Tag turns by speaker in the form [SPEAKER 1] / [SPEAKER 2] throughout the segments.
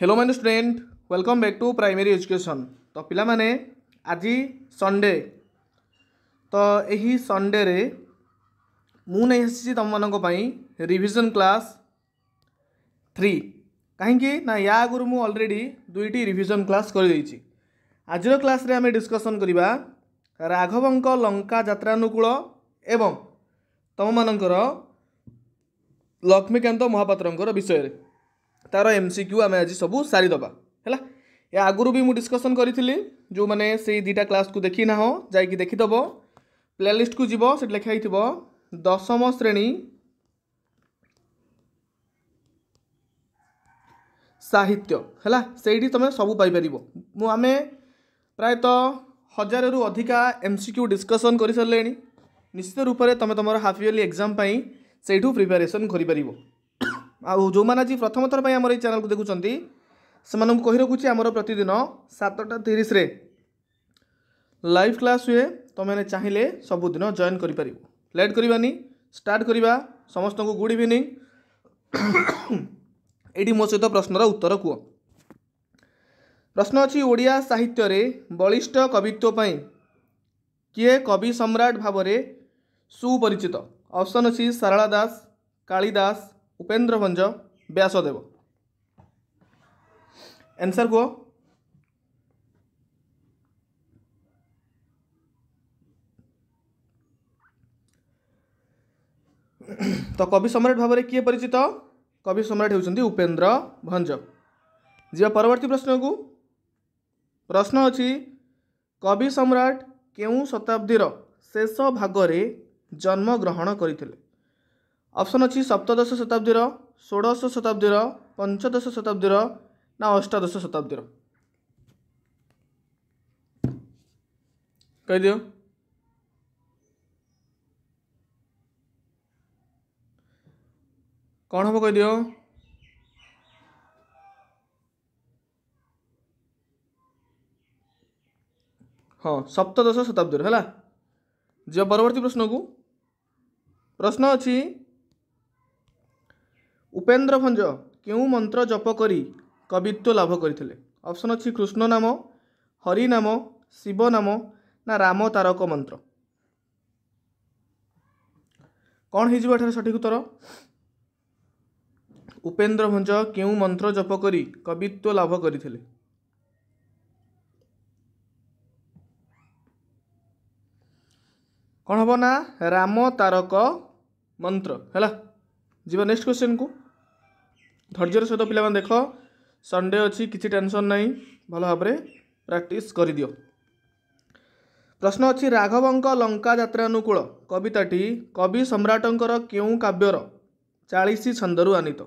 [SPEAKER 1] Hello mine student welcome back to primary education तो पिला माने आज संडे तो यही संडे रे मु नहीं आसी तुम मानी रिविजन क्लास थ्री कहीं ना या आगुरी मुझे अलरेडी दुईट रिविजन क्लास करदे आज क्लास रे आम डिस्कसन करवा राघवं लंका जात्रानुकूल एवं तुम मानकर लक्ष्मीकांत महापात्र विषय ତାର ଏମ୍ ସି କ୍ୟୁ ଆମେ ଆଜି ସବୁ ସାରିଦେବା ହେଲା ଏହା ଆଗରୁ ବି ମୁଁ ଡିସ୍କସନ୍ କରିଥିଲି ଯେଉଁମାନେ ସେଇ ଦୁଇଟା କ୍ଲାସ୍କୁ ଦେଖିନାହ ଯାଇକି ଦେଖିଦେବ ପ୍ଲେଲିଷ୍ଟକୁ ଯିବ ସେଠି ଲେଖା ହେଇଥିବ ଦଶମ ଶ୍ରେଣୀ ସାହିତ୍ୟ ହେଲା ସେଇଠି ତୁମେ ସବୁ ପାଇପାରିବ ମୁଁ ଆମେ ପ୍ରାୟତଃ ହଜାରରୁ ଅଧିକା ଏମ୍ ସି କ୍ୟୁ ଡିସ୍କସନ୍ କରିସାରିଲେଣି ନିଶ୍ଚିତ ରୂପରେ ତୁମେ ତୁମର ହାଫ୍ ଇୟର୍ଲି ଏକ୍ଜାମ୍ ପାଇଁ ସେଇଠୁ ପ୍ରିପାରେସନ୍ କରିପାରିବ ଆଉ ଯେଉଁମାନେ ଆଜି ପ୍ରଥମ ଥର ପାଇଁ ଆମର ଏଇ ଚ୍ୟାନେଲ୍କୁ ଦେଖୁଛନ୍ତି ସେମାନଙ୍କୁ କହି ରଖୁଛି ଆମର ପ୍ରତିଦିନ ସାତଟା ତିରିଶରେ ଲାଇଭ୍ କ୍ଲାସ୍ ହୁଏ ତୁମେମାନେ ଚାହିଁଲେ ସବୁଦିନ ଜଏନ୍ କରିପାରିବ ଲେଟ୍ କରିବାନି ଷ୍ଟାର୍ଟ କରିବା ସମସ୍ତଙ୍କୁ ଗୁଡ଼୍ ଇଭିନିଂ ଏଇଠି ମୋ ସହିତ ପ୍ରଶ୍ନର ଉତ୍ତର କୁହ ପ୍ରଶ୍ନ ଅଛି ଓଡ଼ିଆ ସାହିତ୍ୟରେ ବଳିଷ୍ଠ କବିତ୍ୱ ପାଇଁ କିଏ କବି ସମ୍ରାଟ ଭାବରେ ସୁପରିଚିତ ଅପସନ୍ ଅଛି ସାରଳା ଦାସ କାଳିଦାସ उपेन्द्र भंज व्यासदेव एनसर कह तो कवि सम्राट भाव में किए परिचित कवि सम्राट होती उपेन्द्र भंज जी परवर्त प्रश्न को प्रश्न अच्छी कवि सम्राट के शेष भाग जन्म ग्रहण करते ଅପସନ୍ ଅଛି ସପ୍ତଦଶ ଶତାବ୍ଦୀର ଷୋଡ଼ଶ ଶତାବ୍ଦୀର ପଞ୍ଚଦଶ ଶତାବ୍ଦୀର ନା ଅଷ୍ଟାଦଶ ଶତାବ୍ଦୀର କହିଦିଅ କ'ଣ ହେବ କହିଦିଅ ହଁ ସପ୍ତଦଶ ଶତାବ୍ଦୀର ହେଲା ଯିବା ପରବର୍ତ୍ତୀ ପ୍ରଶ୍ନକୁ ପ୍ରଶ୍ନ ଅଛି ଉପେନ୍ଦ୍ର ଭଞ୍ଜ କେଉଁ ମନ୍ତ୍ର ଜପ କରି କବିତ୍ୱ ଲାଭ କରିଥିଲେ ଅପସନ୍ ଅଛି କୃଷ୍ଣ ନାମ ହରି ନାମ ଶିବ ନାମ ନା ରାମ ତାରକ ମନ୍ତ୍ର କ'ଣ ହେଇଯିବ ଏଠାରେ ସଠିକ୍ ଉତ୍ତର ଉପେନ୍ଦ୍ର ଭଞ୍ଜ କେଉଁ ମନ୍ତ୍ର ଜପ କରି କବିତ୍ୱ ଲାଭ କରିଥିଲେ କ'ଣ ହେବ ନା ରାମ ତାରକ ମନ୍ତ୍ର ହେଲା ଯିବା ନେକ୍ସଟ କ୍ୱେଶ୍ଚିନ୍କୁ ଧୈର୍ଯ୍ୟର ସହିତ ପିଲାମାନେ ଦେଖ ସନ୍ଡେ ଅଛି କିଛି ଟେନସନ୍ ନାହିଁ ଭଲ ଭାବରେ ପ୍ରାକ୍ଟିସ୍ କରିଦିଅ ପ୍ରଶ୍ନ ଅଛି ରାଘବଙ୍କ ଲଙ୍କା ଯାତ୍ରାନୁକୂଳ କବିତାଟି କବି ସମ୍ରାଟଙ୍କର କେଉଁ କାବ୍ୟର ଚାଳିଶି ଛନ୍ଦରୁ ଆନିତ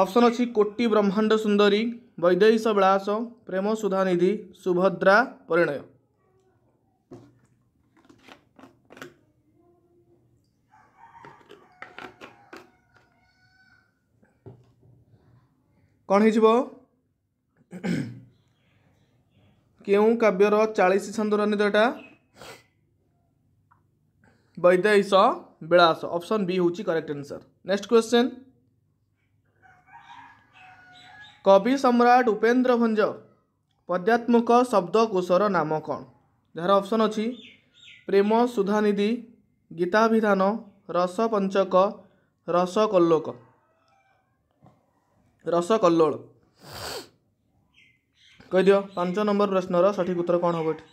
[SPEAKER 1] ଅପସନ୍ ଅଛି କୋଟି ବ୍ରହ୍ମାଣ୍ଡ ସୁନ୍ଦରୀ ବୈଦେଶ ବିଳାସ ପ୍ରେମ ସୁଧାନିଧି ସୁଭଦ୍ରା ପରିଣୟ କ'ଣ ହେଇଯିବ କେଉଁ କାବ୍ୟର ଚାଳିଶ ଛନ୍ଦର ନିଦ ଏଇଟା ବୈଦେଶ ବିଳାସ ଅପସନ୍ ବି ହେଉଛି କରେକ୍ଟ ଆନ୍ସର୍ ନେକ୍ସଟ କ୍ୱେଶ୍ଚନ୍ କବି ସମ୍ରାଟ ଉପେନ୍ଦ୍ର ଭଞ୍ଜ ପଦ୍ୟାତ୍ମକ ଶବ୍ଦକୋଷର ନାମ କ'ଣ ଯାହାର ଅପସନ୍ ଅଛି ପ୍ରେମ ସୁଧାନିଧି ଗୀତାଭିଧାନ ରସପଞ୍ଚକ ରସକୋଲ୍ଲୋକ ରସକଲ୍ଲୋଳ କହିଦିଅ ପାଞ୍ଚ ନମ୍ବର ପ୍ରଶ୍ନର ସଠିକ୍ ଉତ୍ତର କ'ଣ ହେବ ଏଠି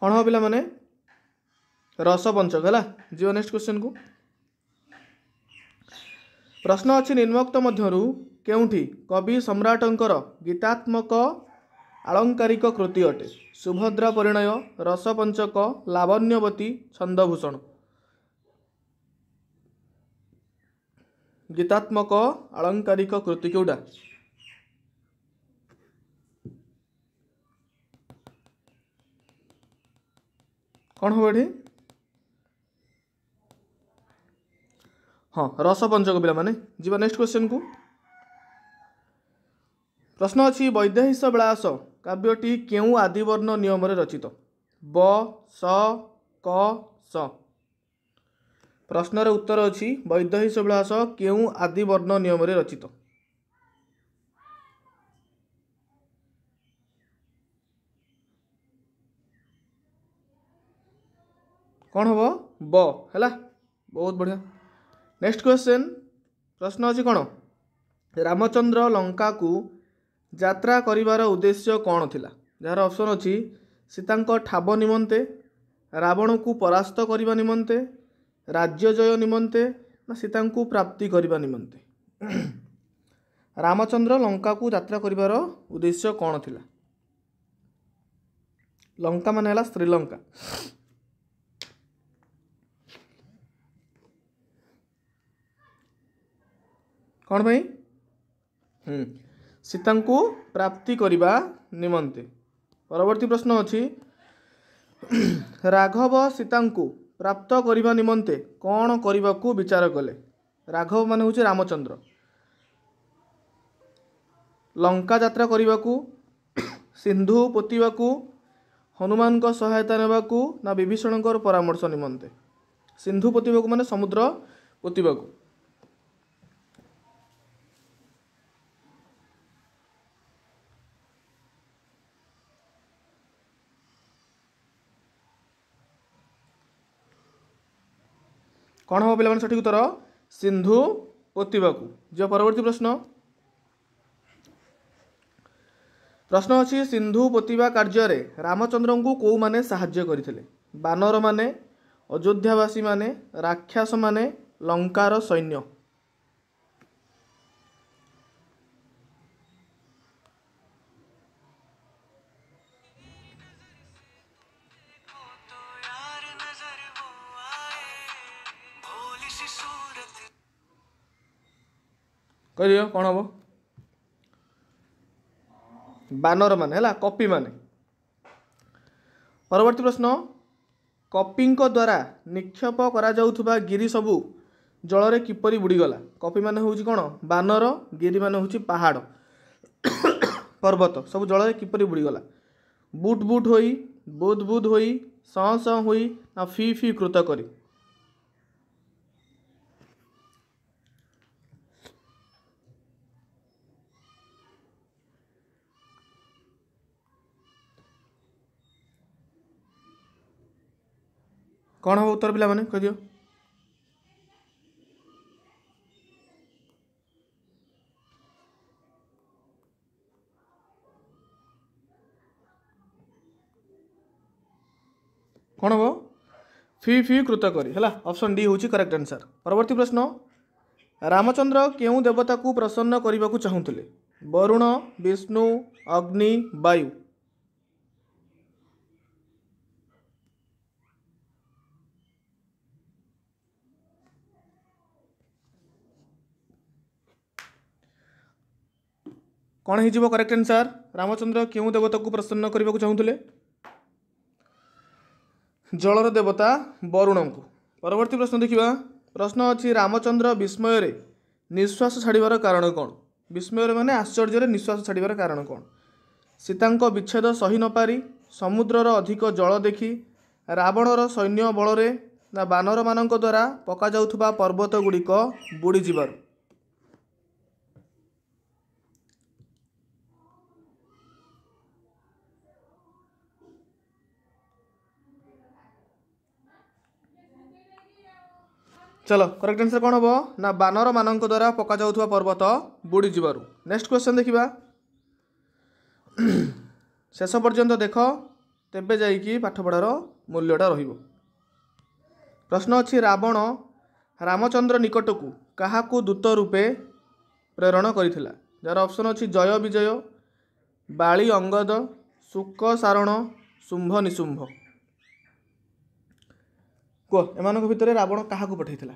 [SPEAKER 1] କ'ଣ ହେବ ପିଲାମାନେ ରସପଞ୍ଚକ ହେଲା ଯିବ ନେକ୍ସଟ କ୍ୱେଶ୍ଚନକୁ ପ୍ରଶ୍ନ ଅଛି ନିମ୍ନୋକ୍ତ ମଧ୍ୟରୁ କେଉଁଠି କବି ସମ୍ରାଟଙ୍କର ଗୀତାତ୍ମକ ଆଳଙ୍କାରିକ କୃତି ଅଟେ ସୁଭଦ୍ରା ପରିଣୟ ରସପଞ୍ଚକ ଲାବଣ୍ୟବତୀ ଛନ୍ଦଭୂଷଣ ଗୀତାତ୍ମକ ଆଳଙ୍କାରିକ କୃତି କେଉଁଟା କ'ଣ ହବ ଏଠି ହଁ ରସପଞ୍ଚକ ପିଲାମାନେ ଯିବା ନେକ୍ସଟ କ୍ୱେଶ୍ଚନକୁ ପ୍ରଶ୍ନ ଅଛି ବୈଦେହିଶ ବିଳାସ କାବ୍ୟଟି କେଉଁ ଆଦିବର୍ଣ୍ଣ ନିୟମରେ ରଚିତ ବ ସ କ ସ ପ୍ରଶ୍ନର ଉତ୍ତର ଅଛି ବୈଦେହୀ ଶୈଳାସ କେଉଁ ଆଦିବର୍ଣ୍ଣ ନିୟମରେ ରଚିତ କ'ଣ ହେବ ବ ହେଲା ବହୁତ ବଢ଼ିଆ ନେକ୍ସଟ କ୍ୱେଶ୍ଚନ୍ ପ୍ରଶ୍ନ ଅଛି କ'ଣ ରାମଚନ୍ଦ୍ର ଲଙ୍କାକୁ ଯାତ୍ରା କରିବାର ଉଦ୍ଦେଶ୍ୟ କ'ଣ ଥିଲା ଯାହାର ଅପସନ୍ ଅଛି ସୀତାଙ୍କ ଠାବ ନିମନ୍ତେ ରାବଣକୁ ପରାସ୍ତ କରିବା ନିମନ୍ତେ ରାଜ୍ୟ ଜୟ ନିମନ୍ତେ ନା ସୀତାଙ୍କୁ ପ୍ରାପ୍ତି କରିବା ନିମନ୍ତେ ରାମଚନ୍ଦ୍ର ଲଙ୍କାକୁ ଯାତ୍ରା କରିବାର ଉଦ୍ଦେଶ୍ୟ କ'ଣ ଥିଲା ଲଙ୍କା ମାନେ ହେଲା ଶ୍ରୀଲଙ୍କା କ'ଣ ପାଇଁ ସୀତାଙ୍କୁ ପ୍ରାପ୍ତି କରିବା ନିମନ୍ତେ ପରବର୍ତ୍ତୀ ପ୍ରଶ୍ନ ଅଛି ରାଘବ ସୀତାଙ୍କୁ ପ୍ରାପ୍ତ କରିବା ନିମନ୍ତେ କ'ଣ କରିବାକୁ ବିଚାର କଲେ ରାଘବ ମାନେ ହେଉଛି ରାମଚନ୍ଦ୍ର ଲଙ୍କା ଯାତ୍ରା କରିବାକୁ ସିନ୍ଧୁ ପୋତିବାକୁ ହନୁମାନଙ୍କ ସହାୟତା ନେବାକୁ ନା ବିଭୀଷଣଙ୍କର ପରାମର୍ଶ ନିମନ୍ତେ ସିନ୍ଧୁ ପୋତିବାକୁ ମାନେ ସମୁଦ୍ର ପୋତିବାକୁ କ'ଣ ହେବ ପିଲାମାନେ ସଠିକ୍ ଉତ୍ତର ସିନ୍ଧୁ ଓ ତିବାକୁ ଯିବା ପରବର୍ତ୍ତୀ ପ୍ରଶ୍ନ ପ୍ରଶ୍ନ ଅଛି ସିନ୍ଧୁ ପୋତିବା କାର୍ଯ୍ୟରେ ରାମଚନ୍ଦ୍ରଙ୍କୁ କେଉଁମାନେ ସାହାଯ୍ୟ କରିଥିଲେ ବାନରମାନେ ଅଯୋଧ୍ୟାବାସୀମାନେ ରାକ୍ଷସମାନେ ଲଙ୍କାର ସୈନ୍ୟ କହିଦିଅ କ'ଣ ହେବ ବାନର ମାନେ ହେଲା କପି ମାନେ ପରବର୍ତ୍ତୀ ପ୍ରଶ୍ନ କପିଙ୍କ ଦ୍ୱାରା ନିକ୍ଷେପ କରାଯାଉଥିବା ଗିରି ସବୁ ଜଳରେ କିପରି ବୁଡ଼ିଗଲା କପି ମାନେ ହେଉଛି କ'ଣ ବାନର ଗିରି ମାନେ ହେଉଛି ପାହାଡ଼ ପର୍ବତ ସବୁ ଜଳରେ କିପରି ବୁଡ଼ିଗଲା ବୁଟ୍ ବୁଟ୍ ହୋଇ ବୁଦ୍ ବୁଦ୍ ହୋଇ ସଁ ସଁ ହୋଇ ନା ଫି ଫି କୃତ କରି କ'ଣ ହେବ ଉତ୍ତର ପିଲାମାନେ କହିଦିଅ କ'ଣ ହେବ ଫି ଫି କୃତ କରି ହେଲା ଅପସନ୍ ଡି ହେଉଛି କରେକ୍ଟ ଆନ୍ସର୍ ପରବର୍ତ୍ତୀ ପ୍ରଶ୍ନ ରାମଚନ୍ଦ୍ର କେଉଁ ଦେବତାକୁ ପ୍ରସନ୍ନ କରିବାକୁ ଚାହୁଁଥିଲେ ବରୁଣ ବିଷ୍ଣୁ ଅଗ୍ନି ବାୟୁ କ'ଣ ହେଇଯିବ କରେକ୍ଟ ଆନ୍ସର୍ ରାମଚନ୍ଦ୍ର କେଉଁ ଦେବତାକୁ ପ୍ରସନ୍ନ କରିବାକୁ ଚାହୁଁଥିଲେ ଜଳର ଦେବତା ବରୁଣଙ୍କୁ ପରବର୍ତ୍ତୀ ପ୍ରଶ୍ନ ଦେଖିବା ପ୍ରଶ୍ନ ଅଛି ରାମଚନ୍ଦ୍ର ବିସ୍ମୟରେ ନିଶ୍ୱାସ ଛାଡ଼ିବାର କାରଣ କ'ଣ ବିସ୍ମୟରେ ମାନେ ଆଶ୍ଚର୍ଯ୍ୟରେ ନିଶ୍ୱାସ ଛାଡ଼ିବାର କାରଣ କ'ଣ ସୀତାଙ୍କ ବିଚ୍ଛେଦ ସହି ନପାରି ସମୁଦ୍ରର ଅଧିକ ଜଳ ଦେଖି ରାବଣର ସୈନ୍ୟ ବଳରେ ବା ବାନରମାନଙ୍କ ଦ୍ୱାରା ପକାଯାଉଥିବା ପର୍ବତ ଗୁଡ଼ିକ ବୁଡ଼ିଯିବାରୁ ଚାଲ କରେକ୍ଟ ଆନ୍ସର କ'ଣ ହେବ ନା ବାନରମାନଙ୍କ ଦ୍ୱାରା ପକାଯାଉଥିବା ପର୍ବତ ବୁଡ଼ିଯିବାରୁ ନେକ୍ସଟ କ୍ୱେଶ୍ଚନ୍ ଦେଖିବା ଶେଷ ପର୍ଯ୍ୟନ୍ତ ଦେଖ ତେବେ ଯାଇକି ପାଠପଢ଼ାର ମୂଲ୍ୟଟା ରହିବ ପ୍ରଶ୍ନ ଅଛି ରାବଣ ରାମଚନ୍ଦ୍ର ନିକଟକୁ କାହାକୁ ଦୂତ ରୂପେ ପ୍ରେରଣ କରିଥିଲା ଯାହାର ଅପସନ୍ ଅଛି ଜୟ ବିଜୟ ବାଳି ଅଙ୍ଗଦ ଶୁକ ସାରଣ ଶୁମ୍ଭ ନିଶୁମ୍ଭ କୁହ ଏମାନଙ୍କ ଭିତରେ ରାବଣ କାହାକୁ ପଠାଇଥିଲା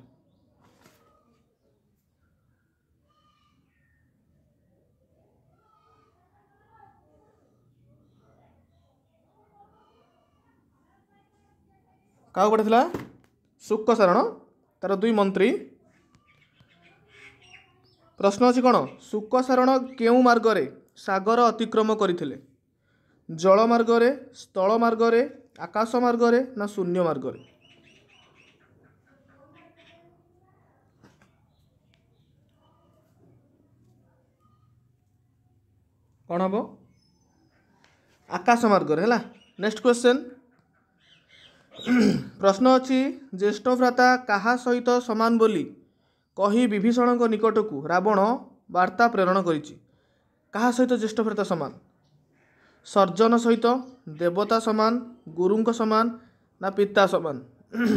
[SPEAKER 1] କାହାକୁ ପଠାଇଥିଲା ଶୁକ ସାରଣ ତାର ଦୁଇ ମନ୍ତ୍ରୀ ପ୍ରଶ୍ନ ଅଛି କ'ଣ ଶୁକ ସାରଣ କେଉଁ ମାର୍ଗରେ ସାଗର ଅତିକ୍ରମ କରିଥିଲେ ଜଳ ମାର୍ଗରେ ସ୍ଥଳ ମାର୍ଗରେ ଆକାଶ ମାର୍ଗରେ ନା ଶୂନ୍ୟ ମାର୍ଗରେ କ'ଣ ହେବ ଆକାଶ ମାର୍ଗରେ ହେଲା ନେକ୍ସଟ କ୍ୱେଶ୍ଚନ୍ ପ୍ରଶ୍ନ ଅଛି ଜ୍ୟେଷ୍ଠ ଭ୍ରାତା କାହା ସହିତ ସମାନ ବୋଲି କହି ବିଭୀଷଣଙ୍କ ନିକଟକୁ ରାବଣ ବାର୍ତ୍ତା ପ୍ରେରଣ କରିଛି କାହା ସହିତ ଜ୍ୟେଷ୍ଠ ଭ୍ରାତା ସମାନ ସର୍ଜନ ସହିତ ଦେବତା ସମାନ ଗୁରୁଙ୍କ ସମାନ ନା ପିତା ସମାନ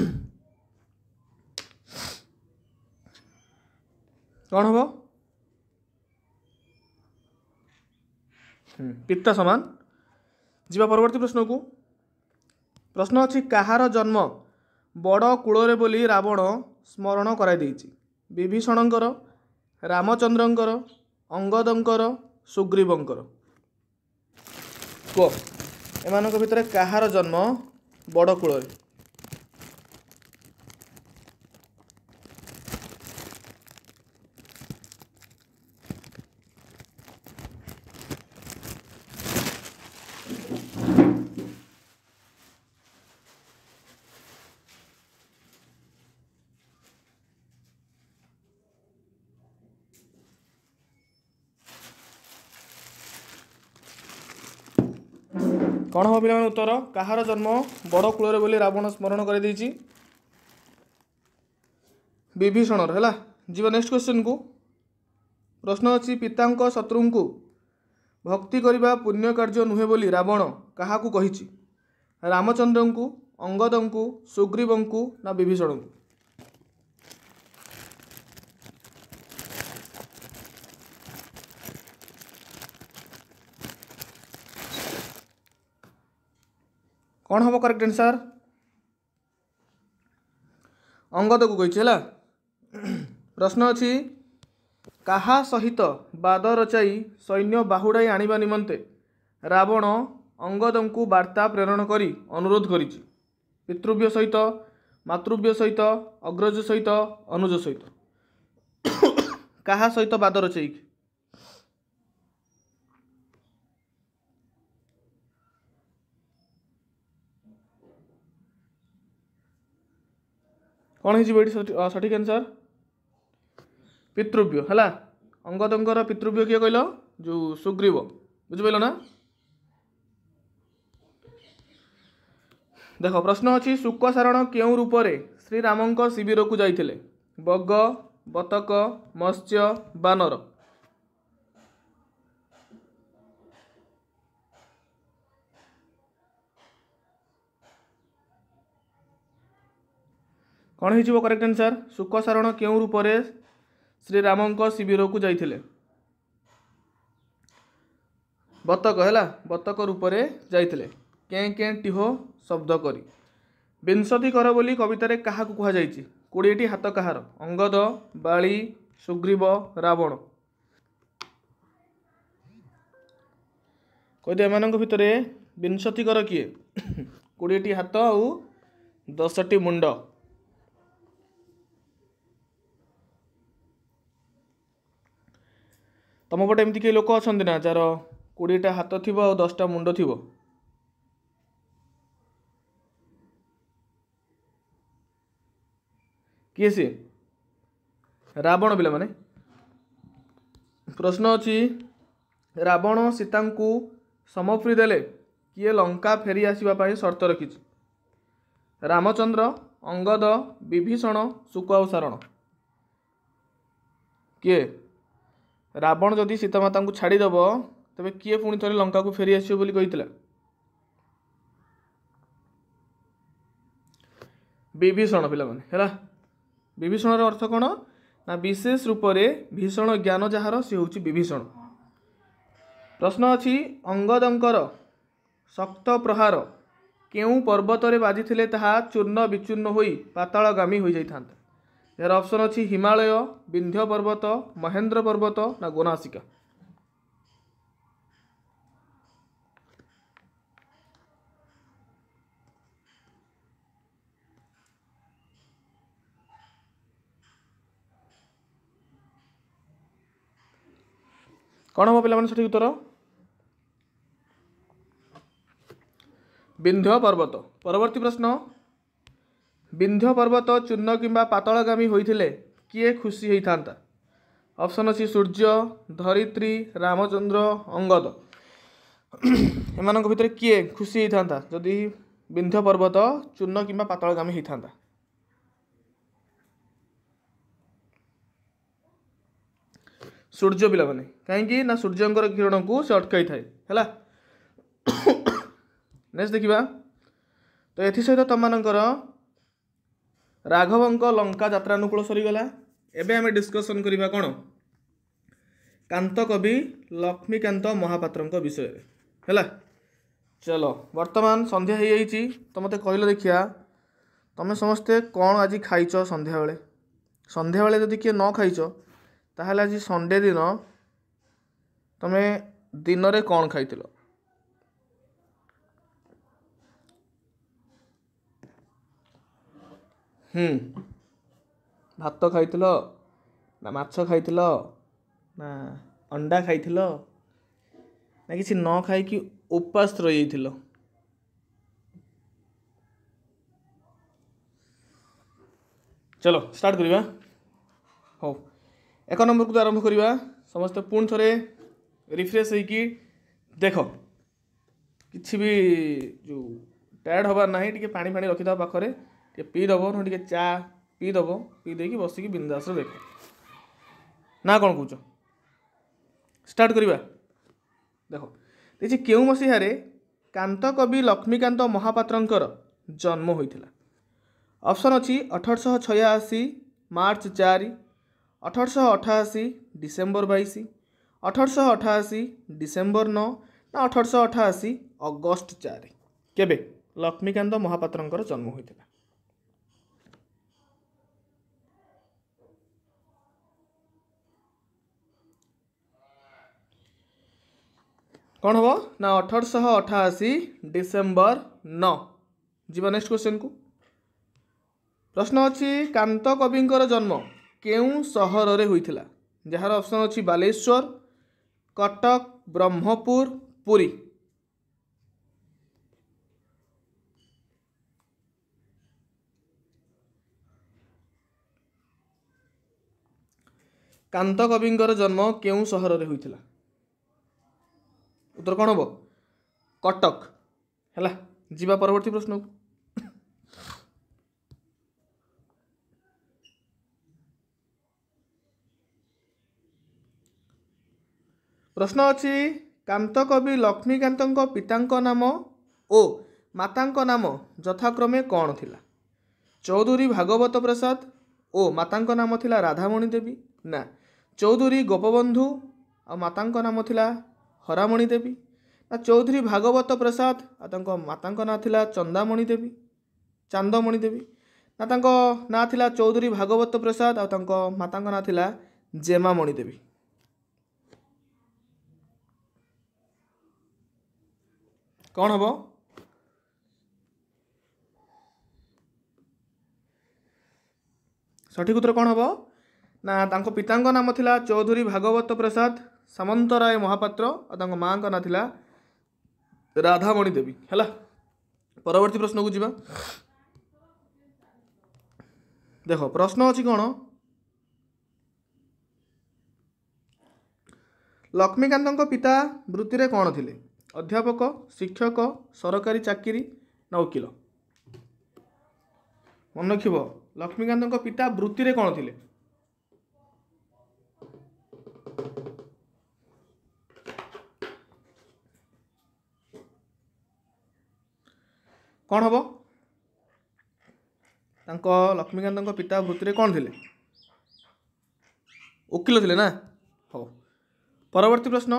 [SPEAKER 1] କ'ଣ ହେବ ପିତା ସମାନ ଯିବା ପରବର୍ତ୍ତୀ ପ୍ରଶ୍ନକୁ ପ୍ରଶ୍ନ ଅଛି କାହାର ଜନ୍ମ ବଡ଼ କୂଳରେ ବୋଲି ରାବଣ ସ୍ମରଣ କରାଇଦେଇଛି ବିଭୀଷଣଙ୍କର ରାମଚନ୍ଦ୍ରଙ୍କର ଅଙ୍ଗଦଙ୍କର ସୁଗ୍ରୀବଙ୍କର କୁହ ଏମାନଙ୍କ ଭିତରେ କାହାର ଜନ୍ମ ବଡ଼ କୂଳରେ ପିଲାମାନେ ଉତ୍ତର କାହାର ଜନ୍ମ ବଡ଼ କୂଳରେ ବୋଲି ରାବଣ ସ୍ମରଣ କରିଦେଇଛି ବିଭୀଷଣର ହେଲା ଯିବା ନେକ୍ସଟ କ୍ୱେଶ୍ଚିନ୍କୁ ପ୍ରଶ୍ନ ଅଛି ପିତାଙ୍କ ଶତ୍ରୁଙ୍କୁ ଭକ୍ତି କରିବା ପୁଣ୍ୟ କାର୍ଯ୍ୟ ନୁହେଁ ବୋଲି ରାବଣ କାହାକୁ କହିଛି ରାମଚନ୍ଦ୍ରଙ୍କୁ ଅଙ୍ଗଦଙ୍କୁ ସୁଗ୍ରୀବଙ୍କୁ ନା ବିଭୀଷଣଙ୍କୁ କ'ଣ ହେବ କରେକ୍ଟ ଆନ୍ସର ଅଙ୍ଗଦକୁ କହିଛି ହେଲା ପ୍ରଶ୍ନ ଅଛି କାହା ସହିତ ବାଦ ରଚାଇ ସୈନ୍ୟ ବାହୁଡ଼ାଇ ଆଣିବା ନିମନ୍ତେ ରାବଣ ଅଙ୍ଗଦଙ୍କୁ ବାର୍ତ୍ତା ପ୍ରେରଣ କରି ଅନୁରୋଧ କରିଛି ପିତୃବ୍ୟ ସହିତ ମାତୃବ୍ୟ ସହିତ ଅଗ୍ରଜ ସହିତ ଅନୁଜ ସହିତ କାହା ସହିତ ବାଦ ରଚାଇକି କ'ଣ ହେଇଯିବ ଏଇଠି ସଠିକ୍ ଆନ୍ସର୍ ପିତୃବ୍ୟ ହେଲା ଅଙ୍ଗଦଙ୍କର ପିତୃବ୍ୟ କିଏ କହିଲ ଯେଉଁ ସୁଗ୍ରୀବ ବୁଝିପାରିଲ ନା ଦେଖ ପ୍ରଶ୍ନ ଅଛି ଶୁକସାରଣ କେଉଁ ରୂପରେ ଶ୍ରୀରାମଙ୍କ ଶିବିରକୁ ଯାଇଥିଲେ ବଗ ବତକ ମତ୍ସ୍ୟ ବାନର କ'ଣ ହେଇଯିବ କରେକ୍ଟ ଆନ୍ସର୍ ଶୁକସାରଣ କେଉଁ ରୂପରେ ଶ୍ରୀରାମଙ୍କ ଶିବିରକୁ ଯାଇଥିଲେ ବତକ ହେଲା ବତକ ରୂପରେ ଯାଇଥିଲେ କେଁ କେଁ ଟିହୋ ଶବ୍ଦ କରି ବିଂଶତି କର ବୋଲି କବିତାରେ କାହାକୁ କୁହାଯାଇଛି କୋଡ଼ିଏଟି ହାତ କାହାର ଅଙ୍ଗଦ ବାଳି ସୁଗ୍ରୀବ ରାବଣ କହିଦେ ଏମାନଙ୍କ ଭିତରେ ବିଂଶତିକର କିଏ କୋଡ଼ିଏଟି ହାତ ଆଉ ଦଶଟି ମୁଣ୍ଡ ତୁମ ପଟେ ଏମିତି କେହି ଲୋକ ଅଛନ୍ତି ନା ଯାହାର କୋଡ଼ିଏଟା ହାତ ଥିବ ଆଉ ଦଶଟା ମୁଣ୍ଡ ଥିବ କିଏ ସିଏ ରାବଣ ପିଲାମାନେ ପ୍ରଶ୍ନ ଅଛି ରାବଣ ସୀତାଙ୍କୁ ସମଫ୍ରି ଦେଲେ କିଏ ଲଙ୍କା ଫେରି ଆସିବା ପାଇଁ ସର୍ତ୍ତ ରଖିଛି ରାମଚନ୍ଦ୍ର ଅଙ୍ଗଦ ବିଭୀଷଣ ଶୁକ ଆଉ ଶାରଣ କିଏ ରାବଣ ଯଦି ସୀତାମାତାଙ୍କୁ ଛାଡ଼ିଦେବ ତେବେ କିଏ ପୁଣି ଥରେ ଲଙ୍କାକୁ ଫେରି ଆସିବ ବୋଲି କହିଥିଲା ବିଭୀଷଣ ପିଲାମାନେ ହେଲା ବିଭୀଷଣର ଅର୍ଥ କ'ଣ ନା ବିଶେଷ ରୂପରେ ଭୀଷଣ ଜ୍ଞାନ ଯାହାର ସେ ହେଉଛି ବିଭୀଷଣ ପ୍ରଶ୍ନ ଅଛି ଅଙ୍ଗଦଙ୍କର ଶକ୍ତ ପ୍ରହାର କେଉଁ ପର୍ବତରେ ବାଜିଥିଲେ ତାହା ଚୂର୍ଣ୍ଣ ବିଚୂର୍ଣ୍ଣ ହୋଇ ପାତାଳଗାମୀ ହୋଇଯାଇଥାନ୍ତା ଏହାର ଅପସନ୍ ଅଛି ହିମାଳୟ ବିନ୍ଧ୍ୟ ପର୍ବତ ମହେନ୍ଦ୍ର ପର୍ବତ ନା ଗୋନାସିକା କ'ଣ ହେବ ପିଲାମାନେ ସଠିକ୍ ଉତ୍ତର ବିନ୍ଧ୍ୟ ପର୍ବତ ପରବର୍ତ୍ତୀ ପ୍ରଶ୍ନ ବିନ୍ଧ୍ୟ ପର୍ବତ ଚୂର୍ଣ୍ଣ କିମ୍ବା ପାତଳଗାମୀ ହୋଇଥିଲେ କିଏ ଖୁସି ହେଇଥାନ୍ତା ଅପସନ୍ ଅଛି ସୂର୍ଯ୍ୟ ଧରିତ୍ରୀ ରାମଚନ୍ଦ୍ର ଅଙ୍ଗଦ ଏମାନଙ୍କ ଭିତରେ କିଏ ଖୁସି ହେଇଥାନ୍ତା ଯଦି ବିନ୍ଧ୍ୟ ପର୍ବତ ଚୂର୍ଣ୍ଣ କିମ୍ବା ପାତଳଗାମୀ ହେଇଥାନ୍ତା ସୂର୍ଯ୍ୟ ପିଲାମାନେ କାହିଁକି ନା ସୂର୍ଯ୍ୟଙ୍କର କିରଣକୁ ସେ ଅଟକାଇ ଥାଏ ହେଲା ନେକ୍ସଟ ଦେଖିବା ତ ଏଥିସହିତ ତମମାନଙ୍କର ରାଘବଙ୍କ ଲଙ୍କା ଯାତ୍ରାନୁକୂଳ ସରିଗଲା ଏବେ ଆମେ ଡିସ୍କସନ୍ କରିବା କ'ଣ କାନ୍ତ କବି ଲକ୍ଷ୍ମୀକାନ୍ତ ମହାପାତ୍ରଙ୍କ ବିଷୟରେ ହେଲା ଚାଲ ବର୍ତ୍ତମାନ ସନ୍ଧ୍ୟା ହେଇଯାଇଛି ତ ମୋତେ କହିଲ ଦେଖିବା ତମେ ସମସ୍ତେ କ'ଣ ଆଜି ଖାଇଛ ସନ୍ଧ୍ୟାବେଳେ ସନ୍ଧ୍ୟାବେଳେ ଯଦି କିଏ ନ ଖାଇଛ ତାହେଲେ ଆଜି ସନ୍ଡ଼େ ଦିନ ତମେ ଦିନରେ କ'ଣ ଖାଇଥିଲ ହୁଁ ଭାତ ଖାଇଥିଲ ନା ମାଛ ଖାଇଥିଲ ନା ଅଣ୍ଡା ଖାଇଥିଲ ନା କିଛି ନ ଖାଇକି ଉପାସ ରହିଯାଇଥିଲ চলো ଷ୍ଟାର୍ଟ କରିବା ହଉ ଏକ ନମ୍ବରକୁ ଆରମ୍ଭ କରିବା ସମସ୍ତେ ପୁଣି ଥରେ ରିଫ୍ରେଶ୍ ହେଇକି ଦେଖ କିଛି ବି ଯେଉଁ ଟାୟାର୍ଡ଼ ହେବାର ନାହିଁ ଟିକେ ପାଣି ଫାଣି ରଖିଦେବା ପାଖରେ ଟିକେ ପିଇଦେବ ନହେଲେ ଟିକେ ଚା ପିଇଦେବ ପିଇ ଦେଇକି ବସିକି ବିନ୍ଦାସ ଦେଖ ନା କ'ଣ କହୁଛ ଷ୍ଟାର୍ଟ କରିବା ଦେଖ ଦେଇଛି କେଉଁ ମସିହାରେ କାନ୍ତ କବି ଲକ୍ଷ୍ମୀକାନ୍ତ ମହାପାତ୍ରଙ୍କର ଜନ୍ମ ହୋଇଥିଲା ଅପସନ୍ ଅଛି ଅଠରଶହ ଛୟାଅଶୀ ମାର୍ଚ୍ଚ ଚାରି ଅଠରଶହ ଅଠାଅଶୀ ଡିସେମ୍ବର ବାଇଶ ଅଠରଶହ ଅଠାଅଶୀ ଡିସେମ୍ବର ନଅ ନା ଅଠରଶହ ଅଠାଅଶୀ ଅଗଷ୍ଟ ଚାରି କେବେ ଲକ୍ଷ୍ମୀକାନ୍ତ ମହାପାତ୍ରଙ୍କର ଜନ୍ମ ହୋଇଥିଲା କ'ଣ ହେବ ନା ଅଠରଶହ ଅଠାଅଶୀ ଡିସେମ୍ବର ନଅ ଯିବା ନେକ୍ସଟ କୋଶ୍ଚିନ୍କୁ ପ୍ରଶ୍ନ ଅଛି କାନ୍ତ କବିଙ୍କର ଜନ୍ମ କେଉଁ ସହରରେ ହୋଇଥିଲା ଯାହାର ଅପସନ୍ ଅଛି ବାଲେଶ୍ୱର କଟକ ବ୍ରହ୍ମପୁର ପୁରୀ କାନ୍ତ କବିଙ୍କର ଜନ୍ମ କେଉଁ ସହରରେ ହୋଇଥିଲା ଉତ୍ତର କ'ଣ ହେବ କଟକ ହେଲା ଯିବା ପରବର୍ତ୍ତୀ ପ୍ରଶ୍ନକୁ ପ୍ରଶ୍ନ ଅଛି କାନ୍ତ କବି ଲକ୍ଷ୍ମୀକାନ୍ତଙ୍କ ପିତାଙ୍କ ନାମ ଓ ମାତାଙ୍କ ନାମ ଯଥାକ୍ରମେ କ'ଣ ଥିଲା ଚୌଧୁରୀ ଭାଗବତ ପ୍ରସାଦ ଓ ମାତାଙ୍କ ନାମ ଥିଲା ରାଧାମଣି ଦେବୀ ନା ଚୌଧୁରୀ ଗୋପବନ୍ଧୁ ଆଉ ମାତାଙ୍କ ନାମ ଥିଲା ହରାମଣି ଦେବୀ ନା ଚୌଧୁରୀ ଭାଗବତ ପ୍ରସାଦ ଆଉ ତାଙ୍କ ମାତାଙ୍କ ନାଁ ଥିଲା ଚନ୍ଦାମଣି ଦେବୀ ଚାନ୍ଦମଣି ଦେବୀ ନା ତାଙ୍କ ନାଁ ଥିଲା ଚୌଧୁରୀ ଭାଗବତ ପ୍ରସାଦ ଆଉ ତାଙ୍କ ମାତାଙ୍କ ନାଁ ଥିଲା ଜେମାମଣି ଦେବୀ କ'ଣ ହେବ ସଠିକ ଉତ୍ତର କ'ଣ ହେବ ନା ତାଙ୍କ ପିତାଙ୍କ ନାମ ଥିଲା ଚୌଧୁରୀ ଭାଗବତ ପ୍ରସାଦ ସାମନ୍ତରାୟ ମହାପାତ୍ର ଆଉ ତାଙ୍କ ମାଆଙ୍କ ନାଁ ଥିଲା ରାଧାମଣି ଦେବୀ ହେଲା ପରବର୍ତ୍ତୀ ପ୍ରଶ୍ନକୁ ଯିବା ଦେଖ ପ୍ରଶ୍ନ ଅଛି କ'ଣ ଲକ୍ଷ୍ମୀକାନ୍ତଙ୍କ ପିତା ବୃତ୍ତିରେ କ'ଣ ଥିଲେ ଅଧ୍ୟାପକ ଶିକ୍ଷକ ସରକାରୀ ଚାକିରି ନା ଓକିଲ ମନେ ରଖିବ ଲକ୍ଷ୍ମୀକାନ୍ତଙ୍କ ପିତା ବୃତ୍ତିରେ କ'ଣ ଥିଲେ କ'ଣ ହେବ ତାଙ୍କ ଲକ୍ଷ୍ମୀକାନ୍ତଙ୍କ ପିତା ବୃତ୍ତିରେ କ'ଣ ଥିଲେ ଓକିଲ ଥିଲେ ନା ହଉ ପରବର୍ତ୍ତୀ ପ୍ରଶ୍ନ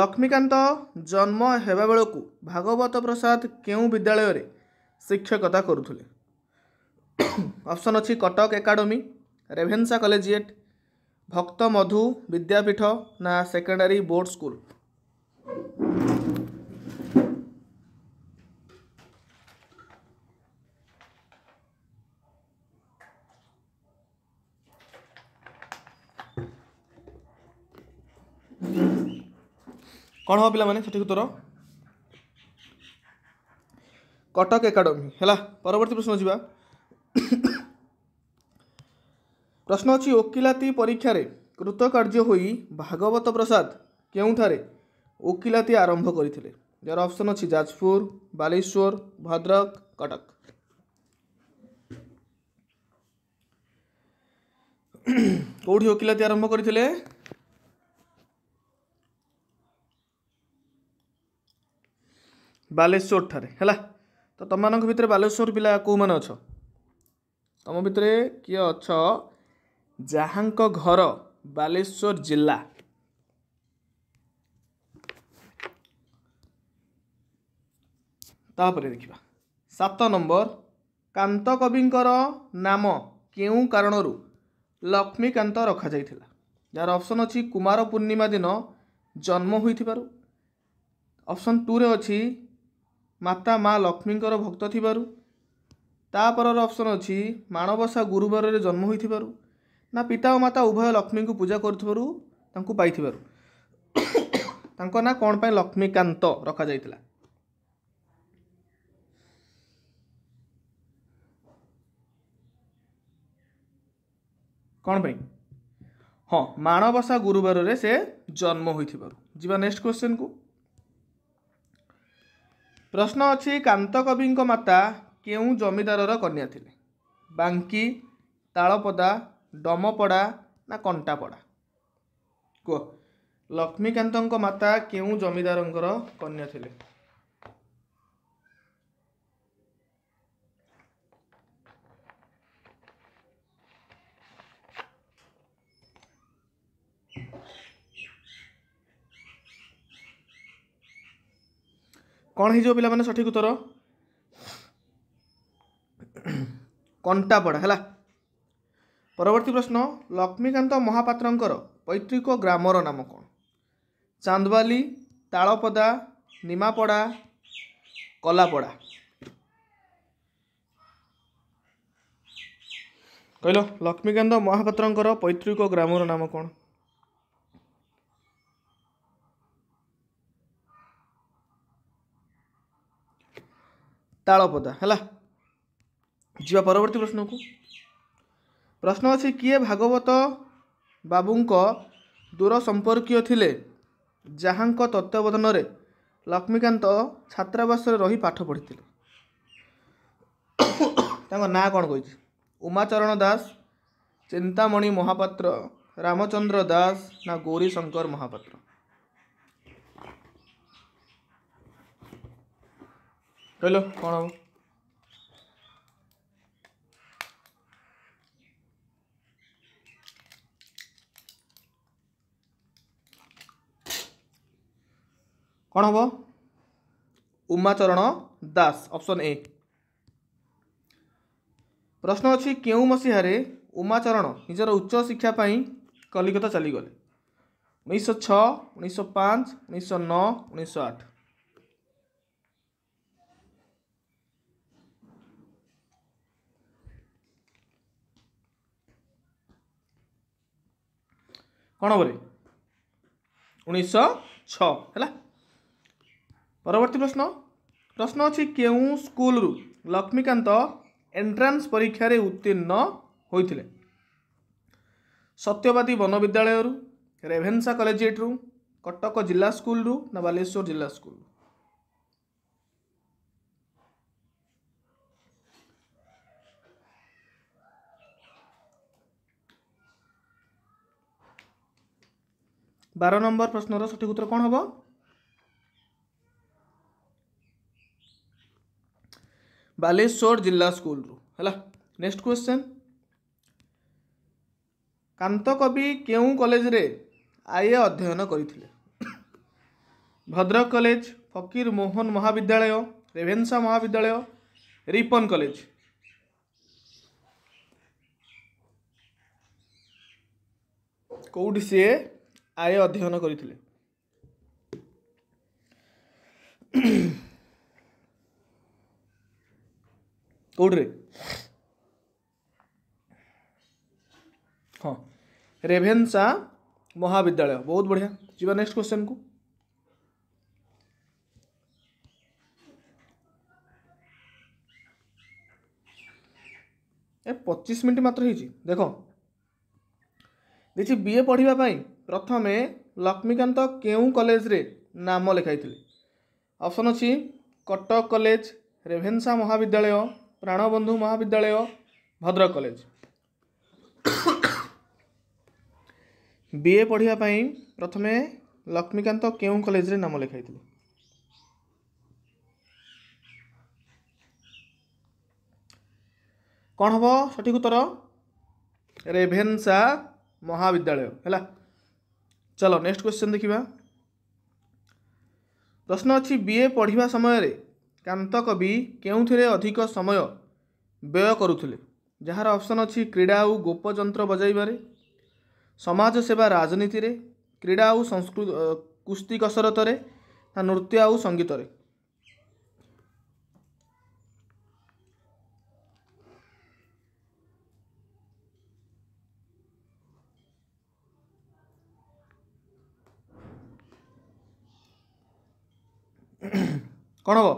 [SPEAKER 1] ଲକ୍ଷ୍ମୀକାନ୍ତ ଜନ୍ମ ହେବା ବେଳକୁ ଭାଗବତ ପ୍ରସାଦ କେଉଁ ବିଦ୍ୟାଳୟରେ ଶିକ୍ଷକତା କରୁଥିଲେ ଅପସନ୍ ଅଛି କଟକ ଏକାଡେମୀ ରେଭେନ୍ସା କଲେଜିଏଟ୍ ଭକ୍ତ ମଧୁ ବିଦ୍ୟାପୀଠ ନା ସେକେଣ୍ଡାରୀ ବୋର୍ଡ଼ ସ୍କୁଲ କ'ଣ ହେବ ପିଲାମାନେ ସଠିକ୍ ଉତ୍ତର କଟକ ଏକାଡେମୀ ହେଲା ପରବର୍ତ୍ତୀ ପ୍ରଶ୍ନ ଯିବା ପ୍ରଶ୍ନ ଅଛି ଓକିଲାତି ପରୀକ୍ଷାରେ କୃତକାର୍ଯ୍ୟ ହୋଇ ଭାଗବତ ପ୍ରସାଦ କେଉଁଠାରେ ଓକିଲାତି ଆରମ୍ଭ କରିଥିଲେ ଯାହାର ଅପସନ୍ ଅଛି ଯାଜପୁର ବାଲେଶ୍ୱର ଭଦ୍ରକ କଟକ କେଉଁଠି ଓକିଲାତି ଆରମ୍ଭ କରିଥିଲେ ବାଲେଶ୍ୱର ଠାରେ ହେଲା ତ ତୁମମାନଙ୍କ ଭିତରେ ବାଲେଶ୍ୱର ପିଲା କେଉଁମାନେ ଅଛ ତୁମ ଭିତରେ କିଏ ଅଛ ଯାହାଙ୍କ ଘର ବାଲେଶ୍ୱର ଜିଲ୍ଲା ତାପରେ ଦେଖିବା ସାତ ନମ୍ବର କାନ୍ତ କବିଙ୍କର ନାମ କେଉଁ କାରଣରୁ ଲକ୍ଷ୍ମୀକାନ୍ତ ରଖାଯାଇଥିଲା ଯାହାର ଅପସନ୍ ଅଛି କୁମାର ପୂର୍ଣ୍ଣିମା ଦିନ ଜନ୍ମ ହୋଇଥିବାରୁ ଅପସନ୍ ଟୁରେ ଅଛି ମାତା ମା ଲକ୍ଷ୍ମୀଙ୍କର ଭକ୍ତ ଥିବାରୁ ତା'ପରର ଅପସନ୍ ଅଛି ମାଣବସା ଗୁରୁବାରରେ ଜନ୍ମ ହୋଇଥିବାରୁ ନା ପିତା ଓ ମାତା ଉଭୟ ଲକ୍ଷ୍ମୀଙ୍କୁ ପୂଜା କରୁଥିବାରୁ ତାଙ୍କୁ ପାଇଥିବାରୁ ତାଙ୍କ ନାଁ କ'ଣ ପାଇଁ ଲକ୍ଷ୍ମୀକାନ୍ତ ରଖାଯାଇଥିଲା କ'ଣ ପାଇଁ ହଁ ମାଣବସା ଗୁରୁବାରରେ ସେ ଜନ୍ମ ହୋଇଥିବାରୁ ଯିବା ନେକ୍ସଟ କୋଶ୍ଚିନ୍କୁ ପ୍ରଶ୍ନ ଅଛି କାନ୍ତ କବିଙ୍କ ମାତା କେଉଁ ଜମିଦାରର କନ୍ୟା ଥିଲେ ବାଙ୍କି ତାଳପଦା ଡମପଡ଼ା ନା କଣ୍ଟାପଡ଼ା କୁହ ଲକ୍ଷ୍ମୀକାନ୍ତଙ୍କ ମାତା କେଉଁ ଜମିଦାରଙ୍କର କନ୍ୟା ଥିଲେ କ'ଣ ହେଇଯିବ ପିଲାମାନେ ସଠିକ୍ ଉତ୍ତର କଣ୍ଟାପଡ଼ା ହେଲା ପରବର୍ତ୍ତୀ ପ୍ରଶ୍ନ ଲକ୍ଷ୍ମୀକାନ୍ତ ମହାପାତ୍ରଙ୍କର ପୈତୃକ ଗ୍ରାମର ନାମ କ'ଣ ଚାନ୍ଦବାଲି ତାଳପଦା ନିମାପଡ଼ା କଲାପଡ଼ା କହିଲ ଲକ୍ଷ୍ମୀକାନ୍ତ ମହାପାତ୍ରଙ୍କର ପୈତୃକ ଗ୍ରାମର ନାମ କ'ଣ ତାଳପଦା ହେଲା ଯିବା ପରବର୍ତ୍ତୀ ପ୍ରଶ୍ନକୁ ପ୍ରଶ୍ନ ଅଛି କିଏ ଭାଗବତ ବାବୁଙ୍କ ଦୂର ସମ୍ପର୍କୀୟ ଥିଲେ ଯାହାଙ୍କ ତତ୍ତ୍ୱାବଧାନରେ ଲକ୍ଷ୍ମୀକାନ୍ତ ଛାତ୍ରାବାସରେ ରହି ପାଠ ପଢ଼ିଥିଲେ ତାଙ୍କ ନାଁ କ'ଣ କହିଛି ଉମାଚରଣ ଦାସ ଚିନ୍ତାମଣି ମହାପାତ୍ର ରାମଚନ୍ଦ୍ର ଦାସ ନା ଗୌରୀଶଙ୍କର ମହାପାତ୍ର କହିଲ କ'ଣ ହେବ କ'ଣ ହେବ ଉମାଚରଣ ଦାସ ଅପସନ୍ ଏ ପ୍ରଶ୍ନ ଅଛି କେଉଁ ମସିହାରେ ଉମାଚରଣ ନିଜର ଉଚ୍ଚ ଶିକ୍ଷା ପାଇଁ କଲିକତା ଚାଲିଗଲେ ଉଣେଇଶହ ଛଅ ଉଣେଇଶହ ପାଞ୍ଚ ଉଣେଇଶହ ନଅ ଉଣେଇଶହ ଆଠ କ'ଣ ପରେ ଉଣେଇଶହ ଛଅ ହେଲା ପରବର୍ତ୍ତୀ ପ୍ରଶ୍ନ ପ୍ରଶ୍ନ ଅଛି କେଉଁ ସ୍କୁଲରୁ ଲକ୍ଷ୍ମୀକାନ୍ତ ଏଣ୍ଟ୍ରାନ୍ସ ପରୀକ୍ଷାରେ ଉତ୍ତୀର୍ଣ୍ଣ ହୋଇଥିଲେ ସତ୍ୟବାଦୀ ବନ ବିଦ୍ୟାଳୟରୁ ରେଭେନ୍ସା କଲେଜିଏଟ୍ରୁ କଟକ ଜିଲ୍ଲା ସ୍କୁଲରୁ ନା ବାଲେଶ୍ୱର ଜିଲ୍ଲା ସ୍କୁଲରୁ ବାର ନମ୍ବର ପ୍ରଶ୍ନର ସଠିକ୍ ଉତ୍ତର କ'ଣ ହେବ ବାଲେଶ୍ୱର ଜିଲ୍ଲା ସ୍କୁଲରୁ ହେଲା ନେକ୍ସଟ କ୍ୱେଶ୍ଚନ୍ କାନ୍ତକବି କେଉଁ କଲେଜରେ ଆଇଏ ଅଧ୍ୟୟନ କରିଥିଲେ ଭଦ୍ରକ କଲେଜ ଫକୀର ମୋହନ ମହାବିଦ୍ୟାଳୟ ରେଭେନ୍ସା ମହାବିଦ୍ୟାଳୟ ରିପନ୍ କଲେଜ କେଉଁଠି ସିଏ आय अध्ययन कर हाँ, रेभेन्सा महाविद्यालय बहुत बढ़िया जी नेक्स्ट क्वेश्चन को पचीस मिनिट मात्र देखो देखिए बीए पढ़ापी ପ୍ରଥମେ ଲକ୍ଷ୍ମୀକାନ୍ତ କେଉଁ କଲେଜରେ ନାମ ଲେଖାଇଥିଲେ ଅପସନ୍ ଅଛି କଟକ କଲେଜ ରେଭେନ୍ସା ମହାବିଦ୍ୟାଳୟ ପ୍ରାଣବନ୍ଧୁ ମହାବିଦ୍ୟାଳୟ ଭଦ୍ରକ କଲେଜ ବିଏ ପଢ଼ିବା ପାଇଁ ପ୍ରଥମେ ଲକ୍ଷ୍ମୀକାନ୍ତ କେଉଁ କଲେଜରେ ନାମ ଲେଖାଇଥିଲେ କ'ଣ ହେବ ସଠିକ୍ ଉତ୍ତର ରେଭେନ୍ସା ମହାବିଦ୍ୟାଳୟ ହେଲା ଚାଲ ନେକ୍ସଟ କ୍ୱେଶ୍ଚନ୍ ଦେଖିବା ପ୍ରଶ୍ନ ଅଛି ବି ଏ ପଢ଼ିବା ସମୟରେ କାନ୍ତ କବି କେଉଁଥିରେ ଅଧିକ ସମୟ ବ୍ୟୟ କରୁଥିଲେ ଯାହାର ଅପସନ୍ ଅଛି କ୍ରୀଡ଼ା ଆଉ ଗୋପଯନ୍ତ୍ର ବଜାଇବାରେ ସମାଜ ସେବା ରାଜନୀତିରେ କ୍ରୀଡ଼ା ଆଉ ସଂସ୍କୃ କୁସ୍ତି କସରତରେ ନୃତ୍ୟ ଆଉ ସଙ୍ଗୀତରେ କ'ଣ ହେବ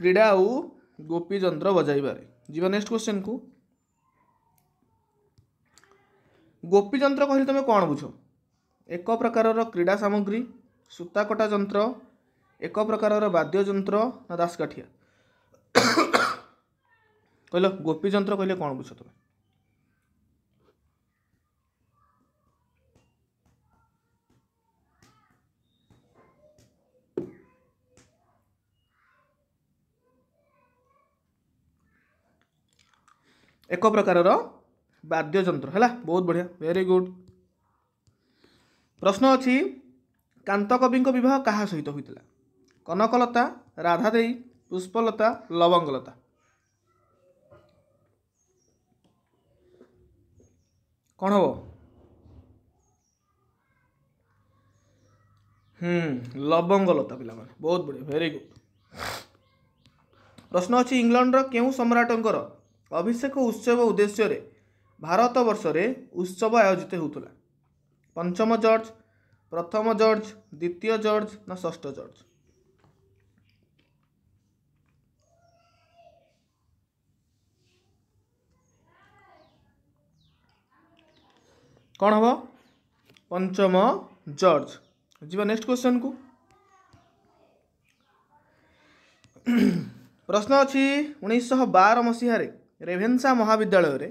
[SPEAKER 1] କ୍ରୀଡ଼ା ଆଉ ଗୋପୀଯନ୍ତ୍ର ବଜାଇବାରେ ଯିବା ନେକ୍ସଟ କ୍ୱେଶ୍ଚନକୁ ଗୋପୀଯନ୍ତ୍ର କହିଲେ ତୁମେ କ'ଣ ବୁଝ ଏକ ପ୍ରକାରର କ୍ରୀଡ଼ା ସାମଗ୍ରୀ ସୂତାକଟା ଯନ୍ତ୍ର ଏକ ପ୍ରକାରର ବାଦ୍ୟଯନ୍ତ୍ର ନା ଦାସକାଠିଆ କହିଲ ଗୋପୀଯନ୍ତ୍ର କହିଲେ କ'ଣ ବୁଝ ତୁମେ ଏକ ପ୍ରକାରର ବାଦ୍ୟଯନ୍ତ୍ର ହେଲା ବହୁତ ବଢ଼ିଆ ଭେରି ଗୁଡ୍ ପ୍ରଶ୍ନ ଅଛି କାନ୍ତ କବିଙ୍କ ବିବାହ କାହା ସହିତ ହୋଇଥିଲା କନକଲତା ରାଧାଦେଇ ପୁଷ୍ପଲତା ଲବଙ୍ଗଲତା କ'ଣ ହେବ ହୁଁ ଲବଙ୍ଗଲତା ପିଲାମାନେ ବହୁତ ବଢ଼ିଆ ଭେରି ଗୁଡ୍ ପ୍ରଶ୍ନ ଅଛି ଇଂଲଣ୍ଡର କେଉଁ ସମ୍ରାଟଙ୍କର ଅଭିଷେକ ଉତ୍ସବ ଉଦ୍ଦେଶ୍ୟରେ ଭାରତ ବର୍ଷରେ ଉତ୍ସବ ଆୟୋଜିତ ହେଉଥିଲା ପଞ୍ଚମ ଜର୍ଜ ପ୍ରଥମ ଜର୍ଜ ଦ୍ୱିତୀୟ ଜର୍ଜ ନା ଷଷ୍ଠ ଜର୍ଜ କ'ଣ ହେବ ପଞ୍ଚମ ଜର୍ଜ ଯିବା ନେକ୍ସଟ କ୍ୱେଶ୍ଚନକୁ ପ୍ରଶ୍ନ ଅଛି ଉଣେଇଶହ ବାର ମସିହାରେ ରେଭେନ୍ସା ମହାବିଦ୍ୟାଳୟରେ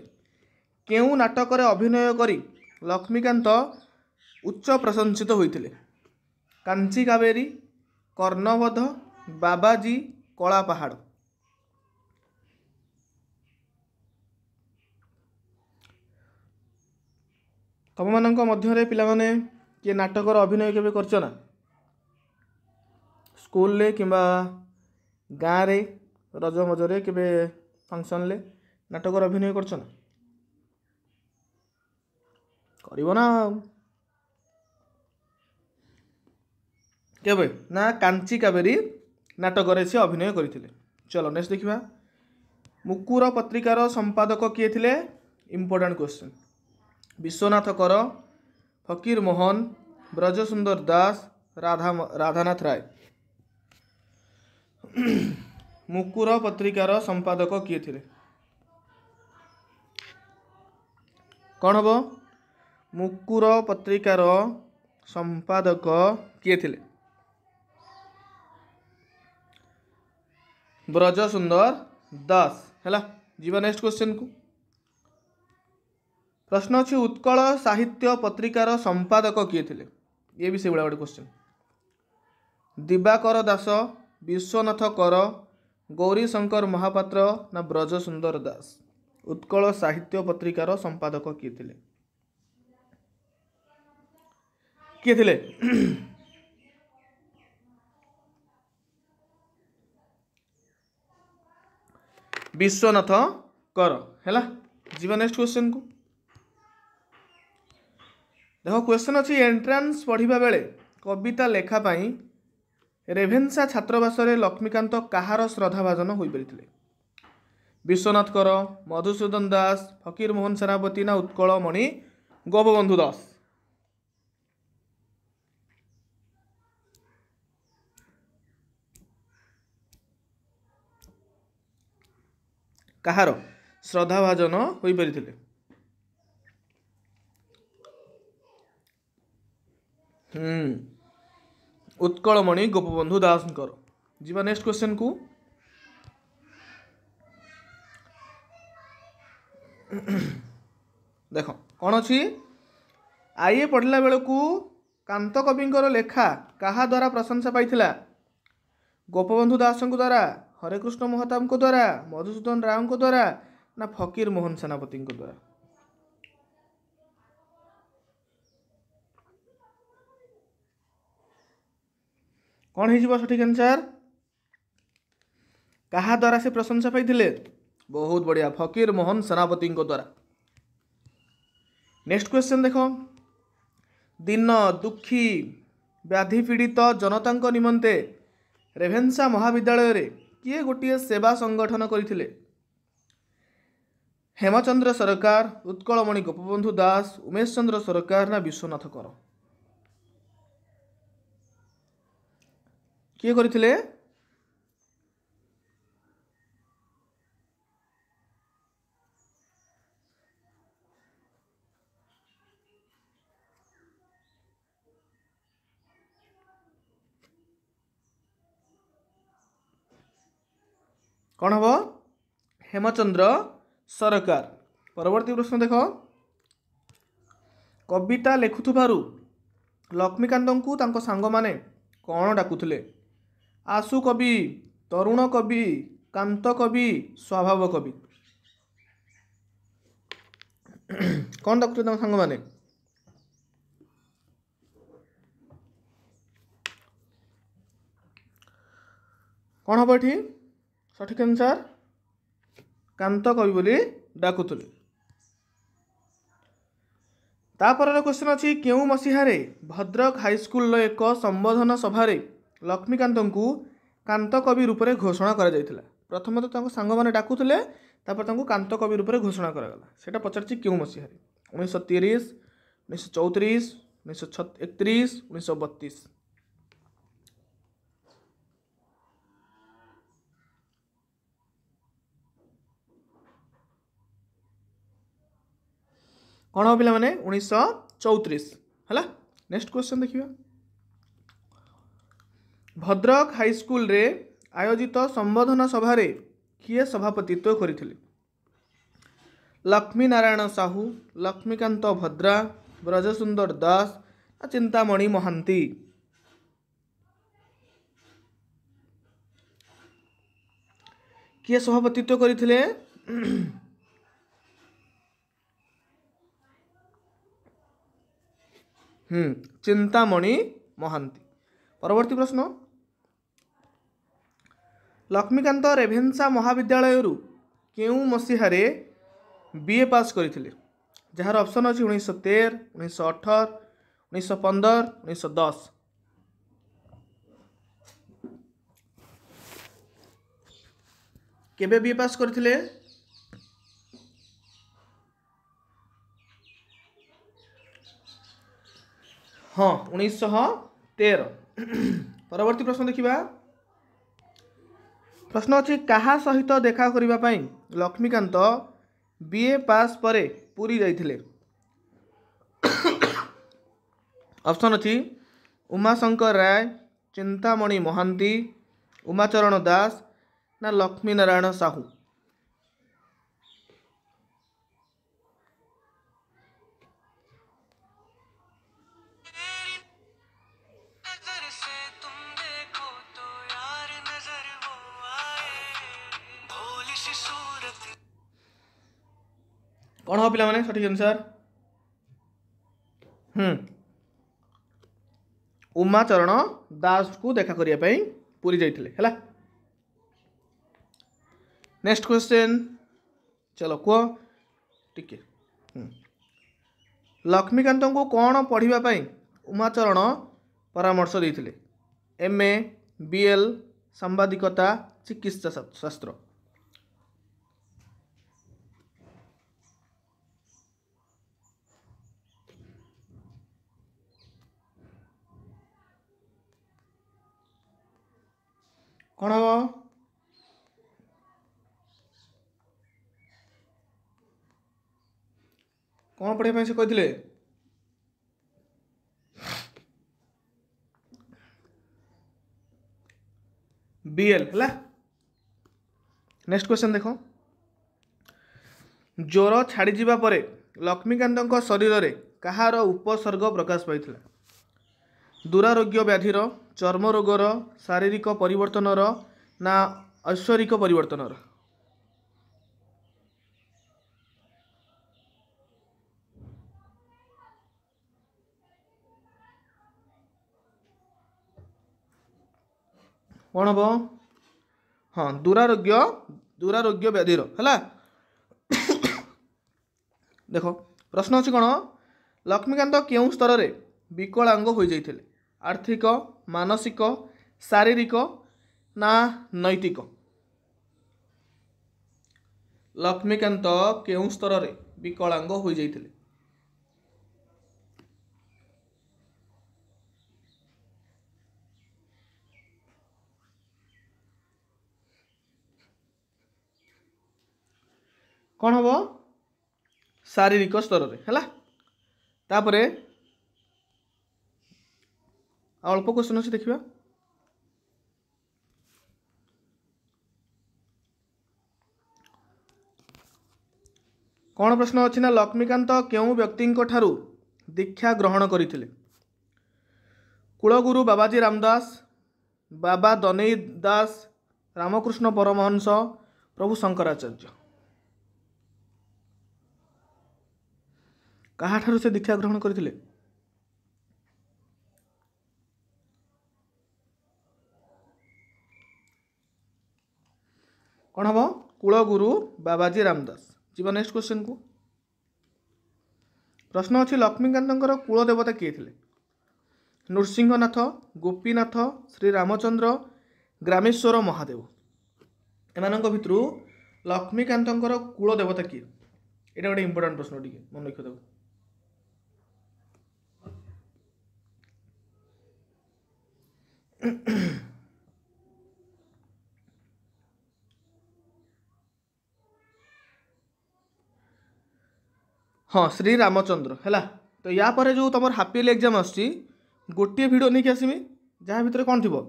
[SPEAKER 1] କେଉଁ ନାଟକରେ ଅଭିନୟ କରି ଲକ୍ଷ୍ମୀକାନ୍ତ ଉଚ୍ଚ ପ୍ରଶଂସିତ ହୋଇଥିଲେ କାଞ୍ଚି କାବେରୀ କର୍ଣ୍ଣବଧ ବାବାଜୀ କଳାପାହାଡ଼ ତୁମମାନଙ୍କ ମଧ୍ୟରେ ପିଲାମାନେ କିଏ ନାଟକର ଅଭିନୟ କେବେ କରିଛ ନା ସ୍କୁଲରେ କିମ୍ବା ଗାଁରେ ରଜ ମଜରେ କେବେ ଫଙ୍କସନ୍ରେ নাটকর অভিনয় করছো না କରିବ ନା ଆଉ କେବେ ନା କାଞ୍ଚି କାବେରୀ ନାଟକରେ ସେ ଅଭିନୟ କରିଥିଲେ ଚଲ ନେକ୍ସଟ ଦେଖିବା ମୁକୁର ପତ୍ରିକାର ସମ୍ପାଦକ କିଏ ଥିଲେ ଇମ୍ପୋର୍ଟାଣ୍ଟ କ୍ୱେଶ୍ଚିନ୍ ବିଶ୍ୱନାଥ କର ଫକୀର ମୋହନ ବ୍ରଜସୁନ୍ଦର ଦାସ ରାଧା ରାଧାନାଥ ରାୟ ମୁକୁର ପତ୍ରିକାର ସମ୍ପାଦକ କିଏ ଥିଲେ କ'ଣ ହେବ ମୁକୁର ପତ୍ରିକାର ସମ୍ପାଦକ କିଏ ଥିଲେ ବ୍ରଜ ସୁନ୍ଦର ଦାସ ହେଲା ଯିବା ନେକ୍ସଟ କ୍ୱେଶ୍ଚିନକୁ ପ୍ରଶ୍ନ ଅଛି ଉତ୍କଳ ସାହିତ୍ୟ ପତ୍ରିକାର ସମ୍ପାଦକ କିଏ ଥିଲେ ଇଏ ବି ସେଇଭଳିଆ ଗୋଟେ କ୍ୱେଶ୍ଚିନ୍ ଦିବାକର ଦାସ ବିଶ୍ୱନାଥ କର ଗୌରୀଶଙ୍କର ମହାପାତ୍ର ନା ବ୍ରଜ ସୁନ୍ଦର ଦାସ ଉତ୍କଳ ସାହିତ୍ୟ ପତ୍ରିକାର ସମ୍ପାଦକ କିଏ ଥିଲେ କିଏ ଥିଲେ ବିଶ୍ୱନାଥ କର ହେଲା ଯିବା ନେକ୍ସଟ କୁ ଦେଖ କ୍ୱେଶ୍ଚନ୍ ଅଛି ଏଣ୍ଟ୍ରାନ୍ସ ପଢ଼ିବା ବେଳେ କବିତା ଲେଖା ପାଇଁ ରେଭେନ୍ସା ଛାତ୍ରବାସରେ ଲକ୍ଷ୍ମୀକାନ୍ତ କାହାର ଶ୍ରଦ୍ଧାଭାଜନ ହୋଇପାରିଥିଲେ ବିଶ୍ୱନାଥ କର ମଧୁସୂଦନ ଦାସ ଫକୀର ମୋହନ ସେନାପତି ନା ଉତ୍କଳମଣି ଗୋପବନ୍ଧୁ ଦାସ କାହାର ଶ୍ରଦ୍ଧାଭାଜନ ହୋଇପାରିଥିଲେ ଉତ୍କଳମଣି ଗୋପବନ୍ଧୁ ଦାସଙ୍କର ଯିବା ନେକ୍ସଟ କ୍ୱେଶ୍ଚନକୁ ଦେଖ କ'ଣ ଅଛି ଆଇଏ ପଢ଼ିଲା ବେଳକୁ କାନ୍ତ କବିଙ୍କର ଲେଖା କାହା ଦ୍ୱାରା ପ୍ରଶଂସା ପାଇଥିଲା ଗୋପବନ୍ଧୁ ଦାସଙ୍କ ଦ୍ୱାରା ହରେକୃଷ୍ଣ ମହତାବଙ୍କ ଦ୍ୱାରା ମଧୁସୂଦନ ରାଓଙ୍କ ଦ୍ୱାରା ନା ଫକୀର ମୋହନ ସେନାପତିଙ୍କ ଦ୍ୱାରା କ'ଣ ହେଇଯିବ ସଠିକ୍ ଆନ୍ସର୍ କାହା ଦ୍ୱାରା ସେ ପ୍ରଶଂସା ପାଇଥିଲେ ବହୁତ ବଢ଼ିଆ ଫକୀର ମୋହନ ସେନାପତିଙ୍କ ଦ୍ୱାରା ନେକ୍ସଟ କ୍ୱେଶ୍ଚନ୍ ଦେଖ ଦିନ ଦୁଃଖୀ ବ୍ୟାଧି ପୀଡ଼ିତ ଜନତାଙ୍କ ନିମନ୍ତେ ରେଭେନ୍ସା ମହାବିଦ୍ୟାଳୟରେ କିଏ ଗୋଟିଏ ସେବା ସଂଗଠନ କରିଥିଲେ ହେମଚନ୍ଦ୍ର ସରକାର ଉତ୍କଳମଣି ଗୋପବନ୍ଧୁ ଦାସ ଉମେଶ ଚନ୍ଦ୍ର ସରକାର ନା ବିଶ୍ୱନାଥ କର କିଏ କରିଥିଲେ କ'ଣ ହେବ ହେମଚନ୍ଦ୍ର ସରକାର ପରବର୍ତ୍ତୀ ପ୍ରଶ୍ନ ଦେଖ କବିତା ଲେଖୁଥିବାରୁ ଲକ୍ଷ୍ମୀକାନ୍ତଙ୍କୁ ତାଙ୍କ ସାଙ୍ଗମାନେ କ'ଣ ଡାକୁଥିଲେ ଆଶୁ କବି ତରୁଣ କବି କାନ୍ତ କବି ସ୍ୱଭାବ କବି କ'ଣ ଡାକୁଥିଲେ ତାଙ୍କ ସାଙ୍ଗମାନେ କ'ଣ ହେବ ଏଠି ସଠିକ୍ ଆନ୍ସର୍ କାନ୍ତ କବି ବୋଲି ଡାକୁଥିଲେ ତାପରର କ୍ୱେଶ୍ଚିନ୍ ଅଛି କେଉଁ ମସିହାରେ ଭଦ୍ରକ ହାଇସ୍କୁଲର ଏକ ସମ୍ବୋଧନ ସଭାରେ ଲକ୍ଷ୍ମୀକାନ୍ତଙ୍କୁ କାନ୍ତ କବି ରୂପରେ ଘୋଷଣା କରାଯାଇଥିଲା ପ୍ରଥମତଃ ତାଙ୍କ ସାଙ୍ଗମାନେ ଡାକୁଥିଲେ ତାପରେ ତାଙ୍କୁ କାନ୍ତ କବି ରୂପରେ ଘୋଷଣା କରାଗଲା ସେଇଟା ପଚାରିଛି କେଉଁ ମସିହାରେ ଉଣେଇଶହ ତିରିଶ ଉଣେଇଶହ ଚଉତିରିଶ ଉଣେଇଶହ ଛତିଶ ଏକତିରିଶ ଉଣେଇଶହ ବତିଶ କ'ଣ ହେବ ପିଲାମାନେ ଉଣେଇଶହ ଚଉତିରିଶ ହେଲା ନେକ୍ସଟ କ୍ୱେଶ୍ଚନ୍ ଦେଖିବା ଭଦ୍ରକ ହାଇସ୍କୁଲରେ ଆୟୋଜିତ ସମ୍ବୋଧନ ସଭାରେ କିଏ ସଭାପତିତ୍ୱ କରିଥିଲେ ଲକ୍ଷ୍ମୀନାରାୟଣ ସାହୁ ଲକ୍ଷ୍ମୀକାନ୍ତ ଭଦ୍ରା ବ୍ରଜସୁନ୍ଦର ଦାସ ଚିନ୍ତାମଣି ମହାନ୍ତି କିଏ ସଭାପତିତ୍ୱ କରିଥିଲେ হুম চিন্তামণি মহান্তি পরবর্তী প্রশ্ন লক্ষ্মীকান্ত রেভেনসা মহাবিদ্যালয়র কেউ মসিহারে বিএ পাস করে যার অপসন অনেক উনিশশো তের উনিশশো অঠর উনিশশো পনের উনিশশো দশ কেবে বিএ পাস করে ହଁ ଉଣେଇଶହ ତେର ପରବର୍ତ୍ତୀ ପ୍ରଶ୍ନ ଦେଖିବା ପ୍ରଶ୍ନ ଅଛି କାହା ସହିତ ଦେଖା କରିବା ପାଇଁ ଲକ୍ଷ୍ମୀକାନ୍ତ ବି ଏ ପାସ୍ ପରେ ପୁରୀ ଯାଇଥିଲେ ଅପସନ୍ ଅଛି ଉମାଶଙ୍କର ରାୟ ଚିନ୍ତାମଣି ମହାନ୍ତି ଉମାଚରଣ ଦାସ ନା ଲକ୍ଷ୍ମୀନାରାୟଣ ସାହୁ कौन हो पाने सठिक आंसर हम्म दास को देखा करने पूरी जाइए है नेक्स्ट क्वेश्चन चलो कह टे हम्म। लक्ष्मीकांत को कौन पढ़ापी उमाचरण परामर्श दे एम ए बी एल सांबादिकता चिकित्सा शास्त्र କ'ଣ ହେବ କ'ଣ ପଢ଼ିବା ପାଇଁ ସେ କହିଥିଲେ ବିଏଲ୍ ହେଲା ନେକ୍ସଟ କ୍ୱେଶ୍ଚନ୍ ଦେଖ ଜ୍ୱର ଛାଡ଼ିଯିବା ପରେ ଲକ୍ଷ୍ମୀକାନ୍ତଙ୍କ ଶରୀରରେ କାହାର ଉପସର୍ଗ ପ୍ରକାଶ ପାଇଥିଲା ଦୁରାରୋଗ୍ୟ ବ୍ୟାଧିର ଚର୍ମ ରୋଗର ଶାରୀରିକ ପରିବର୍ତ୍ତନର ନା ଐଶ୍ୱରିକ ପରିବର୍ତ୍ତନର କ'ଣ ହବ ହଁ ଦୂରାରୋଗ୍ୟ ଦୂରାରୋଗ୍ୟ ବ୍ୟାଧିର ହେଲା ଦେଖ ପ୍ରଶ୍ନ ଅଛି କ'ଣ ଲକ୍ଷ୍ମୀକାନ୍ତ କେଉଁ ସ୍ତରରେ ବିକଳାଙ୍ଗ ହୋଇଯାଇଥିଲେ ଆର୍ଥିକ ମାନସିକ ଶାରୀରିକ ନା ନୈତିକ ଲକ୍ଷ୍ମୀକାନ୍ତ କେଉଁ ସ୍ତରରେ ବିକଳାଙ୍ଗ ହୋଇଯାଇଥିଲେ କ'ଣ ହବ ଶାରୀରିକ ସ୍ତରରେ ହେଲା ତାପରେ ଆଉ ଅଳ୍ପ କ୍ୱେଶ୍ଚନ୍ ଅଛି ଦେଖିବା କ'ଣ ପ୍ରଶ୍ନ ଅଛି ନା ଲକ୍ଷ୍ମୀକାନ୍ତ କେଉଁ ବ୍ୟକ୍ତିଙ୍କ ଠାରୁ ଦୀକ୍ଷା ଗ୍ରହଣ କରିଥିଲେ କୁଳଗୁରୁ ବାବାଜୀ ରାମଦାସ ବାବା ଦନେଇ ଦାସ ରାମକୃଷ୍ଣ ପରମହଂସ ପ୍ରଭୁ ଶଙ୍କରାଚାର୍ଯ୍ୟ କାହାଠାରୁ ସେ ଦୀକ୍ଷା ଗ୍ରହଣ କରିଥିଲେ କ'ଣ ହେବ କୁଳଗୁରୁ ବାବାଜୀ ରାମଦାସ ଯିବା ନେକ୍ସଟ କ୍ୱେଶ୍ଚନକୁ ପ୍ରଶ୍ନ ଅଛି ଲକ୍ଷ୍ମୀକାନ୍ତଙ୍କର କୁଳ ଦେବତା କିଏ ଥିଲେ ନୃସିଂହନାଥ ଗୋପୀନାଥ ଶ୍ରୀରାମଚନ୍ଦ୍ର ଗ୍ରାମେଶ୍ୱର ମହାଦେବ ଏମାନଙ୍କ ଭିତରୁ ଲକ୍ଷ୍ମୀକାନ୍ତଙ୍କର କୁଳ ଦେବତା କିଏ ଏଇଟା ଗୋଟେ ଇମ୍ପୋର୍ଟାଣ୍ଟ ପ୍ରଶ୍ନ ଟିକେ ମନେ ରଖିଦେବ mm ହଁ ଶ୍ରୀ ରାମଚନ୍ଦ୍ର ହେଲା ତ ୟା ପରେ ଯେଉଁ ତୁମର ହାପିଏଲି ଏକ୍ଜାମ୍ ଆସୁଛି ଗୋଟିଏ ଭିଡ଼ିଓ ନେଇକି ଆସିମି ଯାହା ଭିତରେ କ'ଣ ଥିବ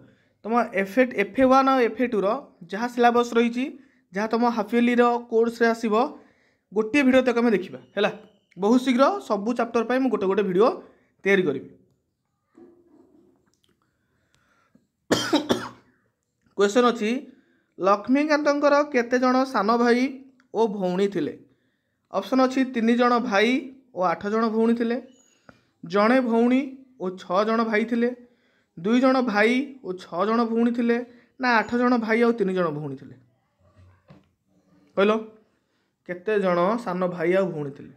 [SPEAKER 1] ତୁମ F A F A one ଆଉ ଏଫ୍ ଏ ଟୁର ଯାହା ସିଲାବସ୍ ରହିଛି ଯାହା ତୁମ ହାପିଏଲିର କୋର୍ସରେ ଆସିବ ଗୋଟିଏ ଭିଡ଼ିଓ ତାକୁ ଆମେ ଦେଖିବା ହେଲା ବହୁତ ଶୀଘ୍ର ସବୁ ଚାପ୍ଟର ପାଇଁ ମୁଁ ଗୋଟେ ଗୋଟେ ଭିଡ଼ିଓ ତିଆରି କରିବି କ୍ୱେଶ୍ଚନ୍ ଅଛି ଲକ୍ଷ୍ମୀକାନ୍ତଙ୍କର କେତେ ଜଣ ସାନ ଭାଇ ଓ ଭଉଣୀ ଥିଲେ ଅପସନ୍ ଅଛି ତିନି ଜଣ ଭାଇ ଓ ଆଠ ଜଣ ଭଉଣୀ ଥିଲେ ଜଣେ ଭଉଣୀ ଓ ଛଅ ଜଣ ଭାଇ ଥିଲେ ଦୁଇ ଜଣ ଭାଇ ଓ ଛଅ ଜଣ ଭଉଣୀ ଥିଲେ ନା ଆଠ ଜଣ ଭାଇ ଆଉ ତିନି ଜଣ ଭଉଣୀ ଥିଲେ କହିଲ କେତେ ଜଣ ସାନ ଭାଇ ଆଉ ଭଉଣୀ ଥିଲେ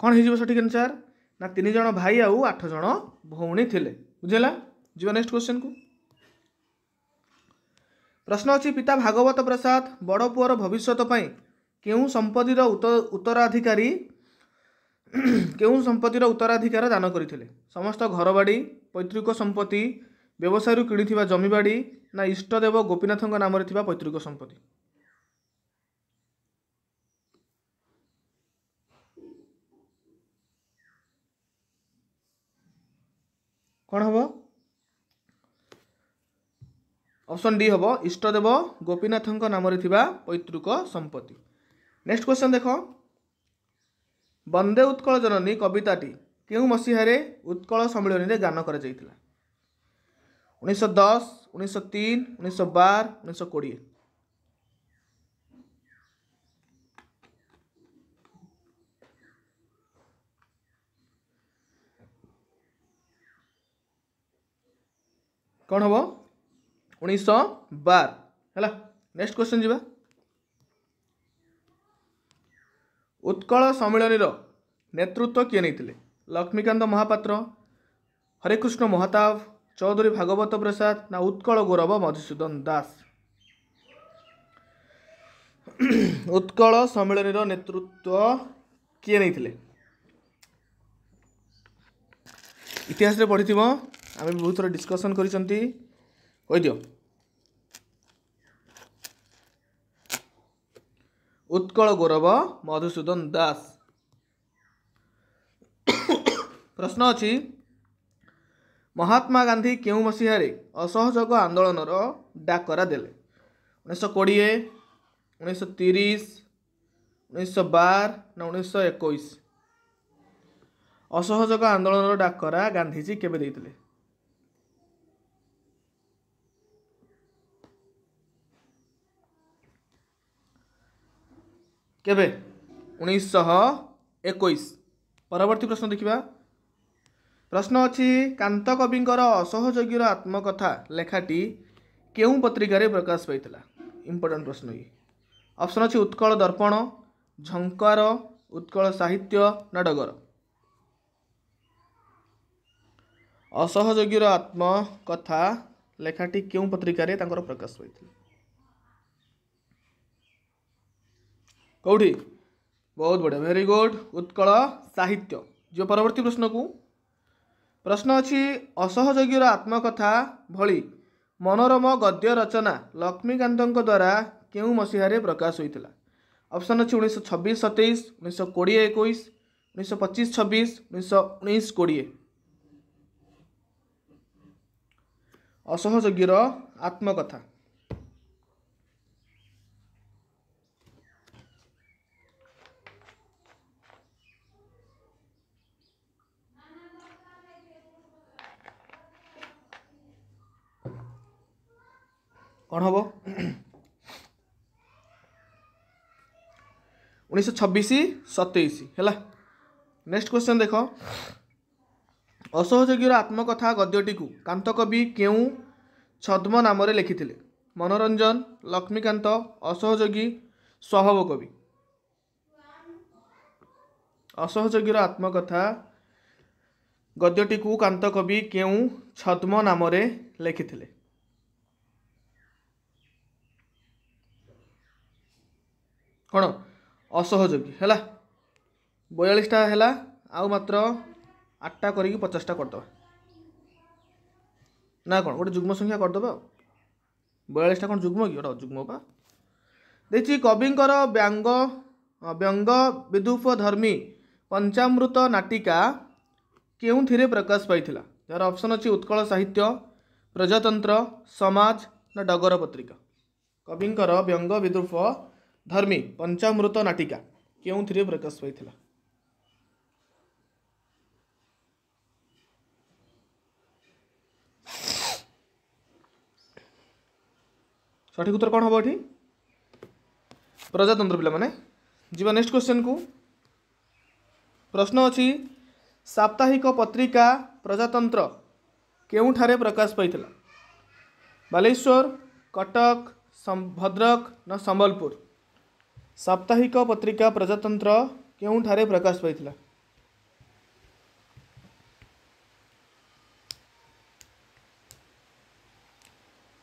[SPEAKER 1] କ'ଣ ହେଇଯିବ ସଠିକ୍ ଆନ୍ସାର୍ ନା ତିନି ଜଣ ଭାଇ ଆଉ ଆଠ ଜଣ ଭଉଣୀ ଥିଲେ ବୁଝିଲା ଯିବା ନେକ୍ସଟ କୋଶ୍ଚିନ୍କୁ ପ୍ରଶ୍ନ ଅଛି ପିତା ଭାଗବତ ପ୍ରସାଦ ବଡ଼ ପୁଅର ଭବିଷ୍ୟତ ପାଇଁ କେଉଁ ସମ୍ପତ୍ତିର ଉତ୍ତରାଧିକାରୀ କେଉଁ ସମ୍ପତ୍ତିର ଉତ୍ତରାଧିକାର ଦାନ କରିଥିଲେ ସମସ୍ତ ଘରବାଡ଼ି ପୈତୃକ ସମ୍ପତ୍ତି ବ୍ୟବସାୟରୁ କିଣିଥିବା ଜମିବାଡ଼ି ନା ଇଷ୍ଟଦେବ ଗୋପୀନାଥଙ୍କ ନାମରେ ଥିବା ପୈତୃକ ସମ୍ପତ୍ତି କ'ଣ ହେବ ଅପସନ୍ ଡି ହେବ ଇଷ୍ଟଦେବ ଗୋପୀନାଥଙ୍କ ନାମରେ ଥିବା ପୈତୃକ ସମ୍ପତ୍ତି ନେକ୍ସଟ କ୍ୱେଶ୍ଚନ୍ ଦେଖ ବନ୍ଦେ ଉତ୍କଳ ଜନନୀ କବିତାଟି କେଉଁ ମସିହାରେ ଉତ୍କଳ ସମ୍ମିଳନୀରେ ଗାନ କରାଯାଇଥିଲା ଉଣେଇଶହ ଦଶ ଉଣେଇଶହ ତିନି ଉଣେଇଶହ ବାର ଉଣେଇଶହ କୋଡ଼ିଏ କ'ଣ ହେବ ଉଣେଇଶହ ବାର ହେଲା ନେକ୍ସଟ କ୍ୱେଶ୍ଚନ୍ ଯିବା ଉତ୍କଳ ସମ୍ମିଳନୀର ନେତୃତ୍ୱ କିଏ ନେଇଥିଲେ ଲକ୍ଷ୍ମୀକାନ୍ତ ମହାପାତ୍ର ହରେକୃଷ୍ଣ ମହତାବ ଚୌଧୁରୀ ଭାଗବତ ପ୍ରସାଦ ନା ଉତ୍କଳ ଗୌରବ ମଧୁସୂଦନ ଦାସ ଉତ୍କଳ ସମ୍ମିଳନୀର ନେତୃତ୍ୱ କିଏ ନେଇଥିଲେ ଇତିହାସରେ ପଢ଼ିଥିବ ଆମେ ବହୁତ ଥର ଡିସ୍କସନ୍ କରିଛନ୍ତି କହିଦିଅ ଉତ୍କଳ ଗୌରବ ମଧୁସୂଦନ ଦାସ ପ୍ରଶ୍ନ ଅଛି ମହାତ୍ମା ଗାନ୍ଧୀ କେଉଁ ମସିହାରେ ଅସହଯୋଗ ଆନ୍ଦୋଳନର ଡାକରା ଦେଲେ ଉଣେଇଶହ କୋଡ଼ିଏ ଉଣେଇଶହ ତିରିଶ ଉଣେଇଶହ ବାର ନା ଉଣେଇଶହ ଏକୋଇଶ ଅସହଯୋଗ ଆନ୍ଦୋଳନର ଡାକରା ଗାନ୍ଧୀଜୀ କେବେ ଦେଇଥିଲେ କେବେ ଉଣେଇଶହ ଏକୋଇଶ ପରବର୍ତ୍ତୀ ପ୍ରଶ୍ନ ଦେଖିବା ପ୍ରଶ୍ନ ଅଛି କାନ୍ତ କବିଙ୍କର ଅସହଯୋଗୀର ଆତ୍ମକଥା ଲେଖାଟି କେଉଁ ପତ୍ରିକାରେ ପ୍ରକାଶ ପାଇଥିଲା ଇମ୍ପୋର୍ଟାଣ୍ଟ ପ୍ରଶ୍ନ ଇଏ ଅପ୍ସନ୍ ଅଛି ଉତ୍କଳ ଦର୍ପଣ ଝଙ୍କାର ଉତ୍କଳ ସାହିତ୍ୟ ନା ଡଗର ଅସହଯୋଗୀର ଆତ୍ମକଥା ଲେଖାଟି କେଉଁ ପତ୍ରିକାରେ ତାଙ୍କର ପ୍ରକାଶ ପାଇଥିଲା କୋଉଠି ବହୁତ ବଢ଼ିଆ ଭେରି ଗୁଡ୍ ଉତ୍କଳ ସାହିତ୍ୟ ଯେଉଁ ପରବର୍ତ୍ତୀ ପ୍ରଶ୍ନକୁ ପ୍ରଶ୍ନ ଅଛି ଅସହଯୋଗୀର ଆତ୍ମକଥା ଭଳି ମନୋରମ ଗଦ୍ୟ ରଚନା ଲକ୍ଷ୍ମୀକାନ୍ତଙ୍କ ଦ୍ୱାରା କେଉଁ ମସିହାରେ ପ୍ରକାଶ ହୋଇଥିଲା ଅପସନ୍ ଅଛି ଉଣେଇଶହ ଛବିଶ ସତେଇଶ ଉଣେଇଶହ କୋଡ଼ିଏ ଏକୋଇଶ ଉଣେଇଶହ ପଚିଶ ଛବିଶ ଉଣେଇଶହ ଉଣେଇଶ କୋଡ଼ିଏ ଅସହଯୋଗୀର ଆତ୍ମକଥା କ'ଣ ହେବ ଉଣେଇଶହ ଛବିଶ ସତେଇଶ ହେଲା ନେକ୍ସଟ କ୍ୱେଶ୍ଚନ୍ ଦେଖ ଅସହଯୋଗୀର ଆତ୍ମକଥା ଗଦ୍ୟଟିକୁ କାନ୍ତ କବି କେଉଁ ଛଦ୍ମ ନାମରେ ଲେଖିଥିଲେ ମନୋରଞ୍ଜନ ଲକ୍ଷ୍ମୀକାନ୍ତ ଅସହଯୋଗୀ ସ୍ୱଭାବ କବି ଅସହଯୋଗୀର ଆତ୍ମକଥା ଗଦ୍ୟଟିକୁ କାନ୍ତ କବି କେଉଁ ଛଦ୍ମ ନାମରେ ଲେଖିଥିଲେ କ'ଣ ଅସହଯୋଗୀ ହେଲା ବୟାଳିଶଟା ହେଲା ଆଉ ମାତ୍ର ଆଠଟା କରିକି ପଚାଶଟା କରିଦେବା ନା କ'ଣ ଗୋଟେ ଯୁଗ୍ମ ସଂଖ୍ୟା କରିଦେବା ଆଉ ବୟାଳିଶଟା କ'ଣ ଯୁଗ୍ମ କି ଗୋଟେ ଅଯୁଗ୍ମ ପା ଦେଇଛି କବିଙ୍କର ବ୍ୟଙ୍ଗ ବ୍ୟଙ୍ଗ ବିଦ୍ୟୁପ ଧର୍ମୀ ପଞ୍ଚାମୃତ ନାଟିକା କେଉଁଥିରେ ପ୍ରକାଶ ପାଇଥିଲା ଯାହାର ଅପସନ୍ ଅଛି ଉତ୍କଳ ସାହିତ୍ୟ ପ୍ରଜାତନ୍ତ୍ର ସମାଜ ନା ଡଗର ପତ୍ରିକା କବିଙ୍କର ବ୍ୟଙ୍ଗ ବିଦ୍ରୁପ धर्मी पंचामृत नाटिका के प्रकाश पाई सठिक उत्तर कौन हम ये प्रजातंत्र पे जीवा नेक्स्ट क्वेश्चन को प्रश्न अच्छी साप्ताहिक पत्रिका प्रजातंत्र के प्रकाश पाई बालेश्वर कटक भद्रक न संबलपुर ସାପ୍ତାହିକ ପତ୍ରିକା ପ୍ରଜାତନ୍ତ୍ର କେଉଁଠାରେ ପ୍ରକାଶ ପାଇଥିଲା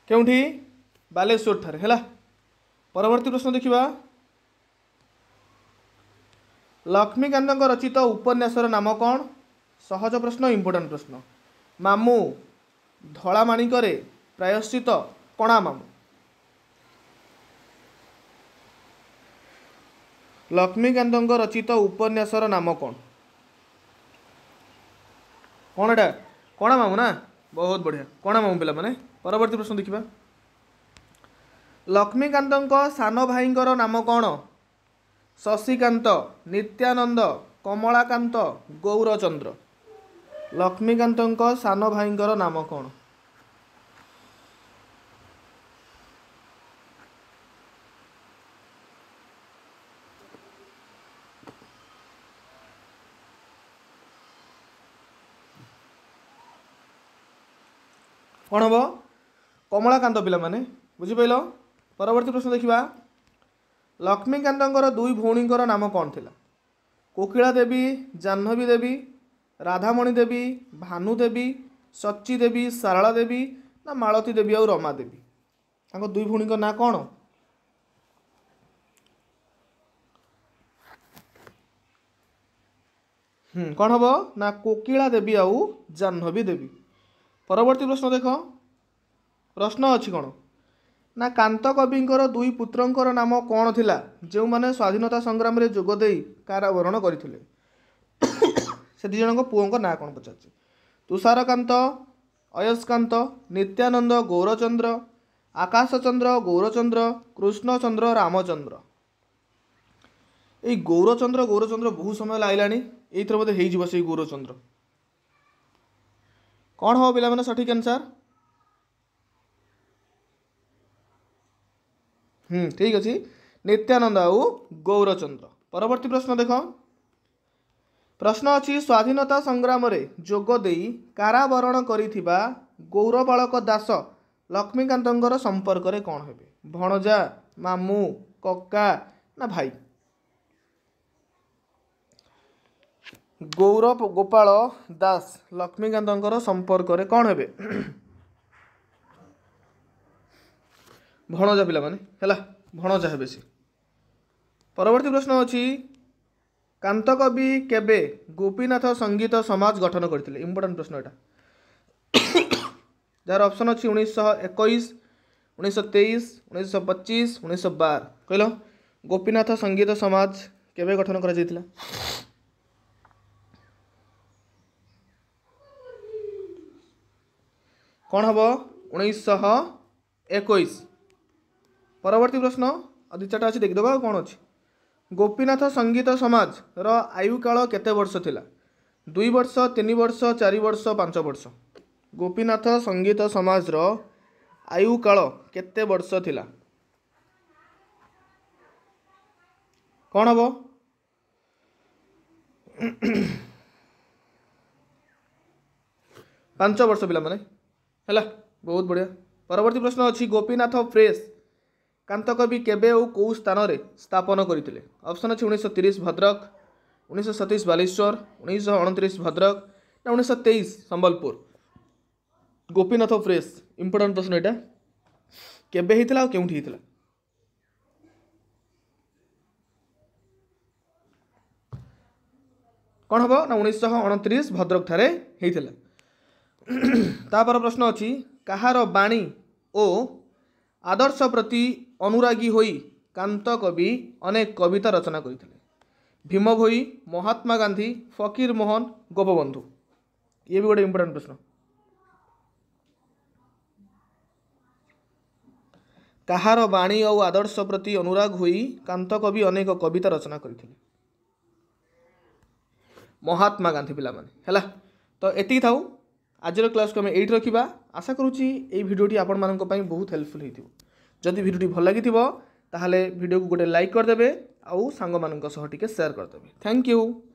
[SPEAKER 1] କେଉଁଠି ବାଲେଶ୍ୱରଠାରେ ହେଲା ପରବର୍ତ୍ତୀ ପ୍ରଶ୍ନ ଦେଖିବା ଲକ୍ଷ୍ମୀକାନ୍ତଙ୍କ ରଚିତ ଉପନ୍ୟାସର ନାମ କ'ଣ ସହଜ ପ୍ରଶ୍ନ ଇମ୍ପୋର୍ଟାଣ୍ଟ ପ୍ରଶ୍ନ ମାମୁଁ ଧଳାମାଣିକରେ ପ୍ରାୟଶ୍ଚିତ କଣା ମାମୁଁ ଲକ୍ଷ୍ମୀକାନ୍ତଙ୍କ ରଚିତ ଉପନ୍ୟାସର ନାମ କ'ଣ କ'ଣ ଏଇଟା କ'ଣ ମାମୁ ନା ବହୁତ ବଢ଼ିଆ କ'ଣ ମାମୁ ପିଲାମାନେ ପରବର୍ତ୍ତୀ ପ୍ରଶ୍ନ ଦେଖିବା ଲକ୍ଷ୍ମୀକାନ୍ତଙ୍କ ସାନ ଭାଇଙ୍କର ନାମ କ'ଣ ଶଶିକାନ୍ତ ନିତ୍ୟାନନ୍ଦ କମଳାକାନ୍ତ ଗୌରଚନ୍ଦ୍ର ଲକ୍ଷ୍ମୀକାନ୍ତଙ୍କ ସାନ ଭାଇଙ୍କର ନାମ କ'ଣ କ'ଣ ହେବ କମଳାକାନ୍ତ ପିଲାମାନେ ବୁଝିପାରିଲ ପରବର୍ତ୍ତୀ ପ୍ରଶ୍ନ ଦେଖିବା ଲକ୍ଷ୍ମୀକାନ୍ତଙ୍କର ଦୁଇ ଭଉଣୀଙ୍କର ନାମ କ'ଣ ଥିଲା କୋକିଳା ଦେବୀ ଜାହ୍ନବୀ ଦେବୀ ରାଧାମଣି ଦେବୀ ଭାନୁ ଦେବୀ ସଚୀ ଦେବୀ ଶାରଳା ଦେବୀ ନା ମାଳତୀ ଦେବୀ ଆଉ ରମା ଦେବୀ ତାଙ୍କ ଦୁଇ ଭଉଣୀଙ୍କ ନାଁ କ'ଣ କ'ଣ ହେବ ନା କୋକିଳା ଦେବୀ ଆଉ ଜାହ୍ନବୀ ଦେବୀ ପରବର୍ତ୍ତୀ ପ୍ରଶ୍ନ ଦେଖ ପ୍ରଶ୍ନ ଅଛି କ'ଣ ନା କାନ୍ତ କବିଙ୍କର ଦୁଇ ପୁତ୍ରଙ୍କର ନାମ କ'ଣ ଥିଲା ଯେଉଁମାନେ ସ୍ୱାଧୀନତା ସଂଗ୍ରାମରେ ଯୋଗ ଦେଇ କାରାବରଣ କରିଥିଲେ ସେ ଦୁଇ ଜଣଙ୍କ ପୁଅଙ୍କ ନାଁ କ'ଣ ପଚାରୁଛି ତୁଷାରକାନ୍ତ ଅୟସ୍କାନ୍ତ ନିତ୍ୟାନନ୍ଦ ଗୌରଚନ୍ଦ୍ର ଆକାଶଚନ୍ଦ୍ର ଗୌରଚନ୍ଦ୍ର କୃଷ୍ଣଚନ୍ଦ୍ର ରାମଚନ୍ଦ୍ର ଏଇ ଗୌରଚନ୍ଦ୍ର ଗୌରଚନ୍ଦ୍ର ବହୁ ସମୟ ଲାଗିଲାଣି ଏଇଥିରେ ବୋଧେ ହେଇଯିବ ସେଇ ଗୌରଚନ୍ଦ୍ର କ'ଣ ହେବ ପିଲାମାନେ ସଠିକ୍ ଆନ୍ସାର୍ ହୁଁ ଠିକ୍ ଅଛି ନିତ୍ୟାନନ୍ଦ ଆଉ ଗୌରଚନ୍ଦ୍ର ପରବର୍ତ୍ତୀ ପ୍ରଶ୍ନ ଦେଖ ପ୍ରଶ୍ନ ଅଛି ସ୍ୱାଧୀନତା ସଂଗ୍ରାମରେ ଯୋଗ ଦେଇ କାରାବରଣ କରିଥିବା ଗୌରବାଳକ ଦାସ ଲକ୍ଷ୍ମୀକାନ୍ତଙ୍କର ସମ୍ପର୍କରେ କ'ଣ ହେବେ ଭଣଜା ମାମୁଁ କକା ନା ଭାଇ ଗୌରବ ଗୋପାଳ ଦାସ ଲକ୍ଷ୍ମୀକାନ୍ତଙ୍କର ସମ୍ପର୍କରେ କ'ଣ ହେବେ ଭଣଜା ପିଲାମାନେ ହେଲା ଭଣଜା ହେବେ ସେ ପରବର୍ତ୍ତୀ ପ୍ରଶ୍ନ ଅଛି କାନ୍ତ କବି କେବେ ଗୋପୀନାଥ ସଙ୍ଗୀତ ସମାଜ ଗଠନ କରିଥିଲେ ଇମ୍ପୋର୍ଟାଣ୍ଟ ପ୍ରଶ୍ନ ଏଇଟା ଯାହାର ଅପସନ୍ ଅଛି ଉଣେଇଶହ ଏକୋଇଶ ଉଣେଇଶହ ତେଇଶ ଉଣେଇଶହ ପଚିଶ ଉଣେଇଶହ ବାର କହିଲ ଗୋପୀନାଥ ସଙ୍ଗୀତ ସମାଜ କେବେ ଗଠନ କରାଯାଇଥିଲା କ'ଣ ହେବ ଉଣେଇଶହ ଏକୋଇଶ ପରବର୍ତ୍ତୀ ପ୍ରଶ୍ନ ଆଉ ଦୁଇ ଚାରିଟା ଅଛି ଦେଖିଦେବା ଆଉ କ'ଣ ଅଛି ଗୋପୀନାଥ ସଙ୍ଗୀତ ସମାଜର ଆୟୁକାଳ କେତେ ବର୍ଷ ଥିଲା ଦୁଇ ବର୍ଷ ତିନି ବର୍ଷ ଚାରି ବର୍ଷ ପାଞ୍ଚ ବର୍ଷ ଗୋପୀନାଥ ସଙ୍ଗୀତ ସମାଜର ଆୟୁକାଳ କେତେ ବର୍ଷ ଥିଲା କ'ଣ ହେବ ପାଞ୍ଚ ବର୍ଷ ପିଲାମାନେ है बहुत बढ़िया परवर्ती प्रश्न अच्छी गोपीनाथ फ्रेस कांतकवि केवे और कौ स्थान स्थापन करते अप्सन अच्छे उन्नीस तीस भद्रक उन्नीस सतैश बालेश्वर उन्नीस भद्रक ना उन्नीस तेईस सम्बलपुर गोपीनाथ फ्रेस इंपोर्टां प्रश्न ये केवे होता आउंठी कौन हम ना उन्नीस अणतीश भद्रक ठारे ତାପର ପ୍ରଶ୍ନ ଅଛି କାହାର ବାଣୀ ଓ ଆଦର୍ଶ ପ୍ରତି ଅନୁରାଗୀ ହୋଇ କାନ୍ତ କବି ଅନେକ କବିତା ରଚନା କରିଥିଲେ ଭୀମଭୋଇ ମହାତ୍ମା ଗାନ୍ଧୀ ଫକୀର ମୋହନ ଗୋପବନ୍ଧୁ ଇଏ ବି ଗୋଟେ ଇମ୍ପୋର୍ଟାଣ୍ଟ ପ୍ରଶ୍ନ କାହାର ବାଣୀ ଆଉ ଆଦର୍ଶ ପ୍ରତି ଅନୁରାଗ ହୋଇ କାନ୍ତ କବି ଅନେକ କବିତା ରଚନା କରିଥିଲେ ମହାତ୍ମା ଗାନ୍ଧୀ ପିଲାମାନେ ହେଲା ତ ଏତିକି ଥାଉ ଆଜିର କ୍ଲାସ୍କୁ ଆମେ ଏଇଠି ରଖିବା ଆଶା କରୁଛି ଏଇ ଭିଡ଼ିଓଟି ଆପଣମାନଙ୍କ ପାଇଁ ବହୁତ ହେଲ୍ପଫୁଲ୍ ହୋଇଥିବ ଯଦି ଭିଡ଼ିଓଟି ଭଲ ଲାଗିଥିବ ତାହେଲେ ଭିଡ଼ିଓକୁ ଗୋଟେ ଲାଇକ୍ କରିଦେବେ ଆଉ ସାଙ୍ଗମାନଙ୍କ ସହ ଟିକେ ସେୟାର କରିଦେବେ ଥ୍ୟାଙ୍କ ୟୁ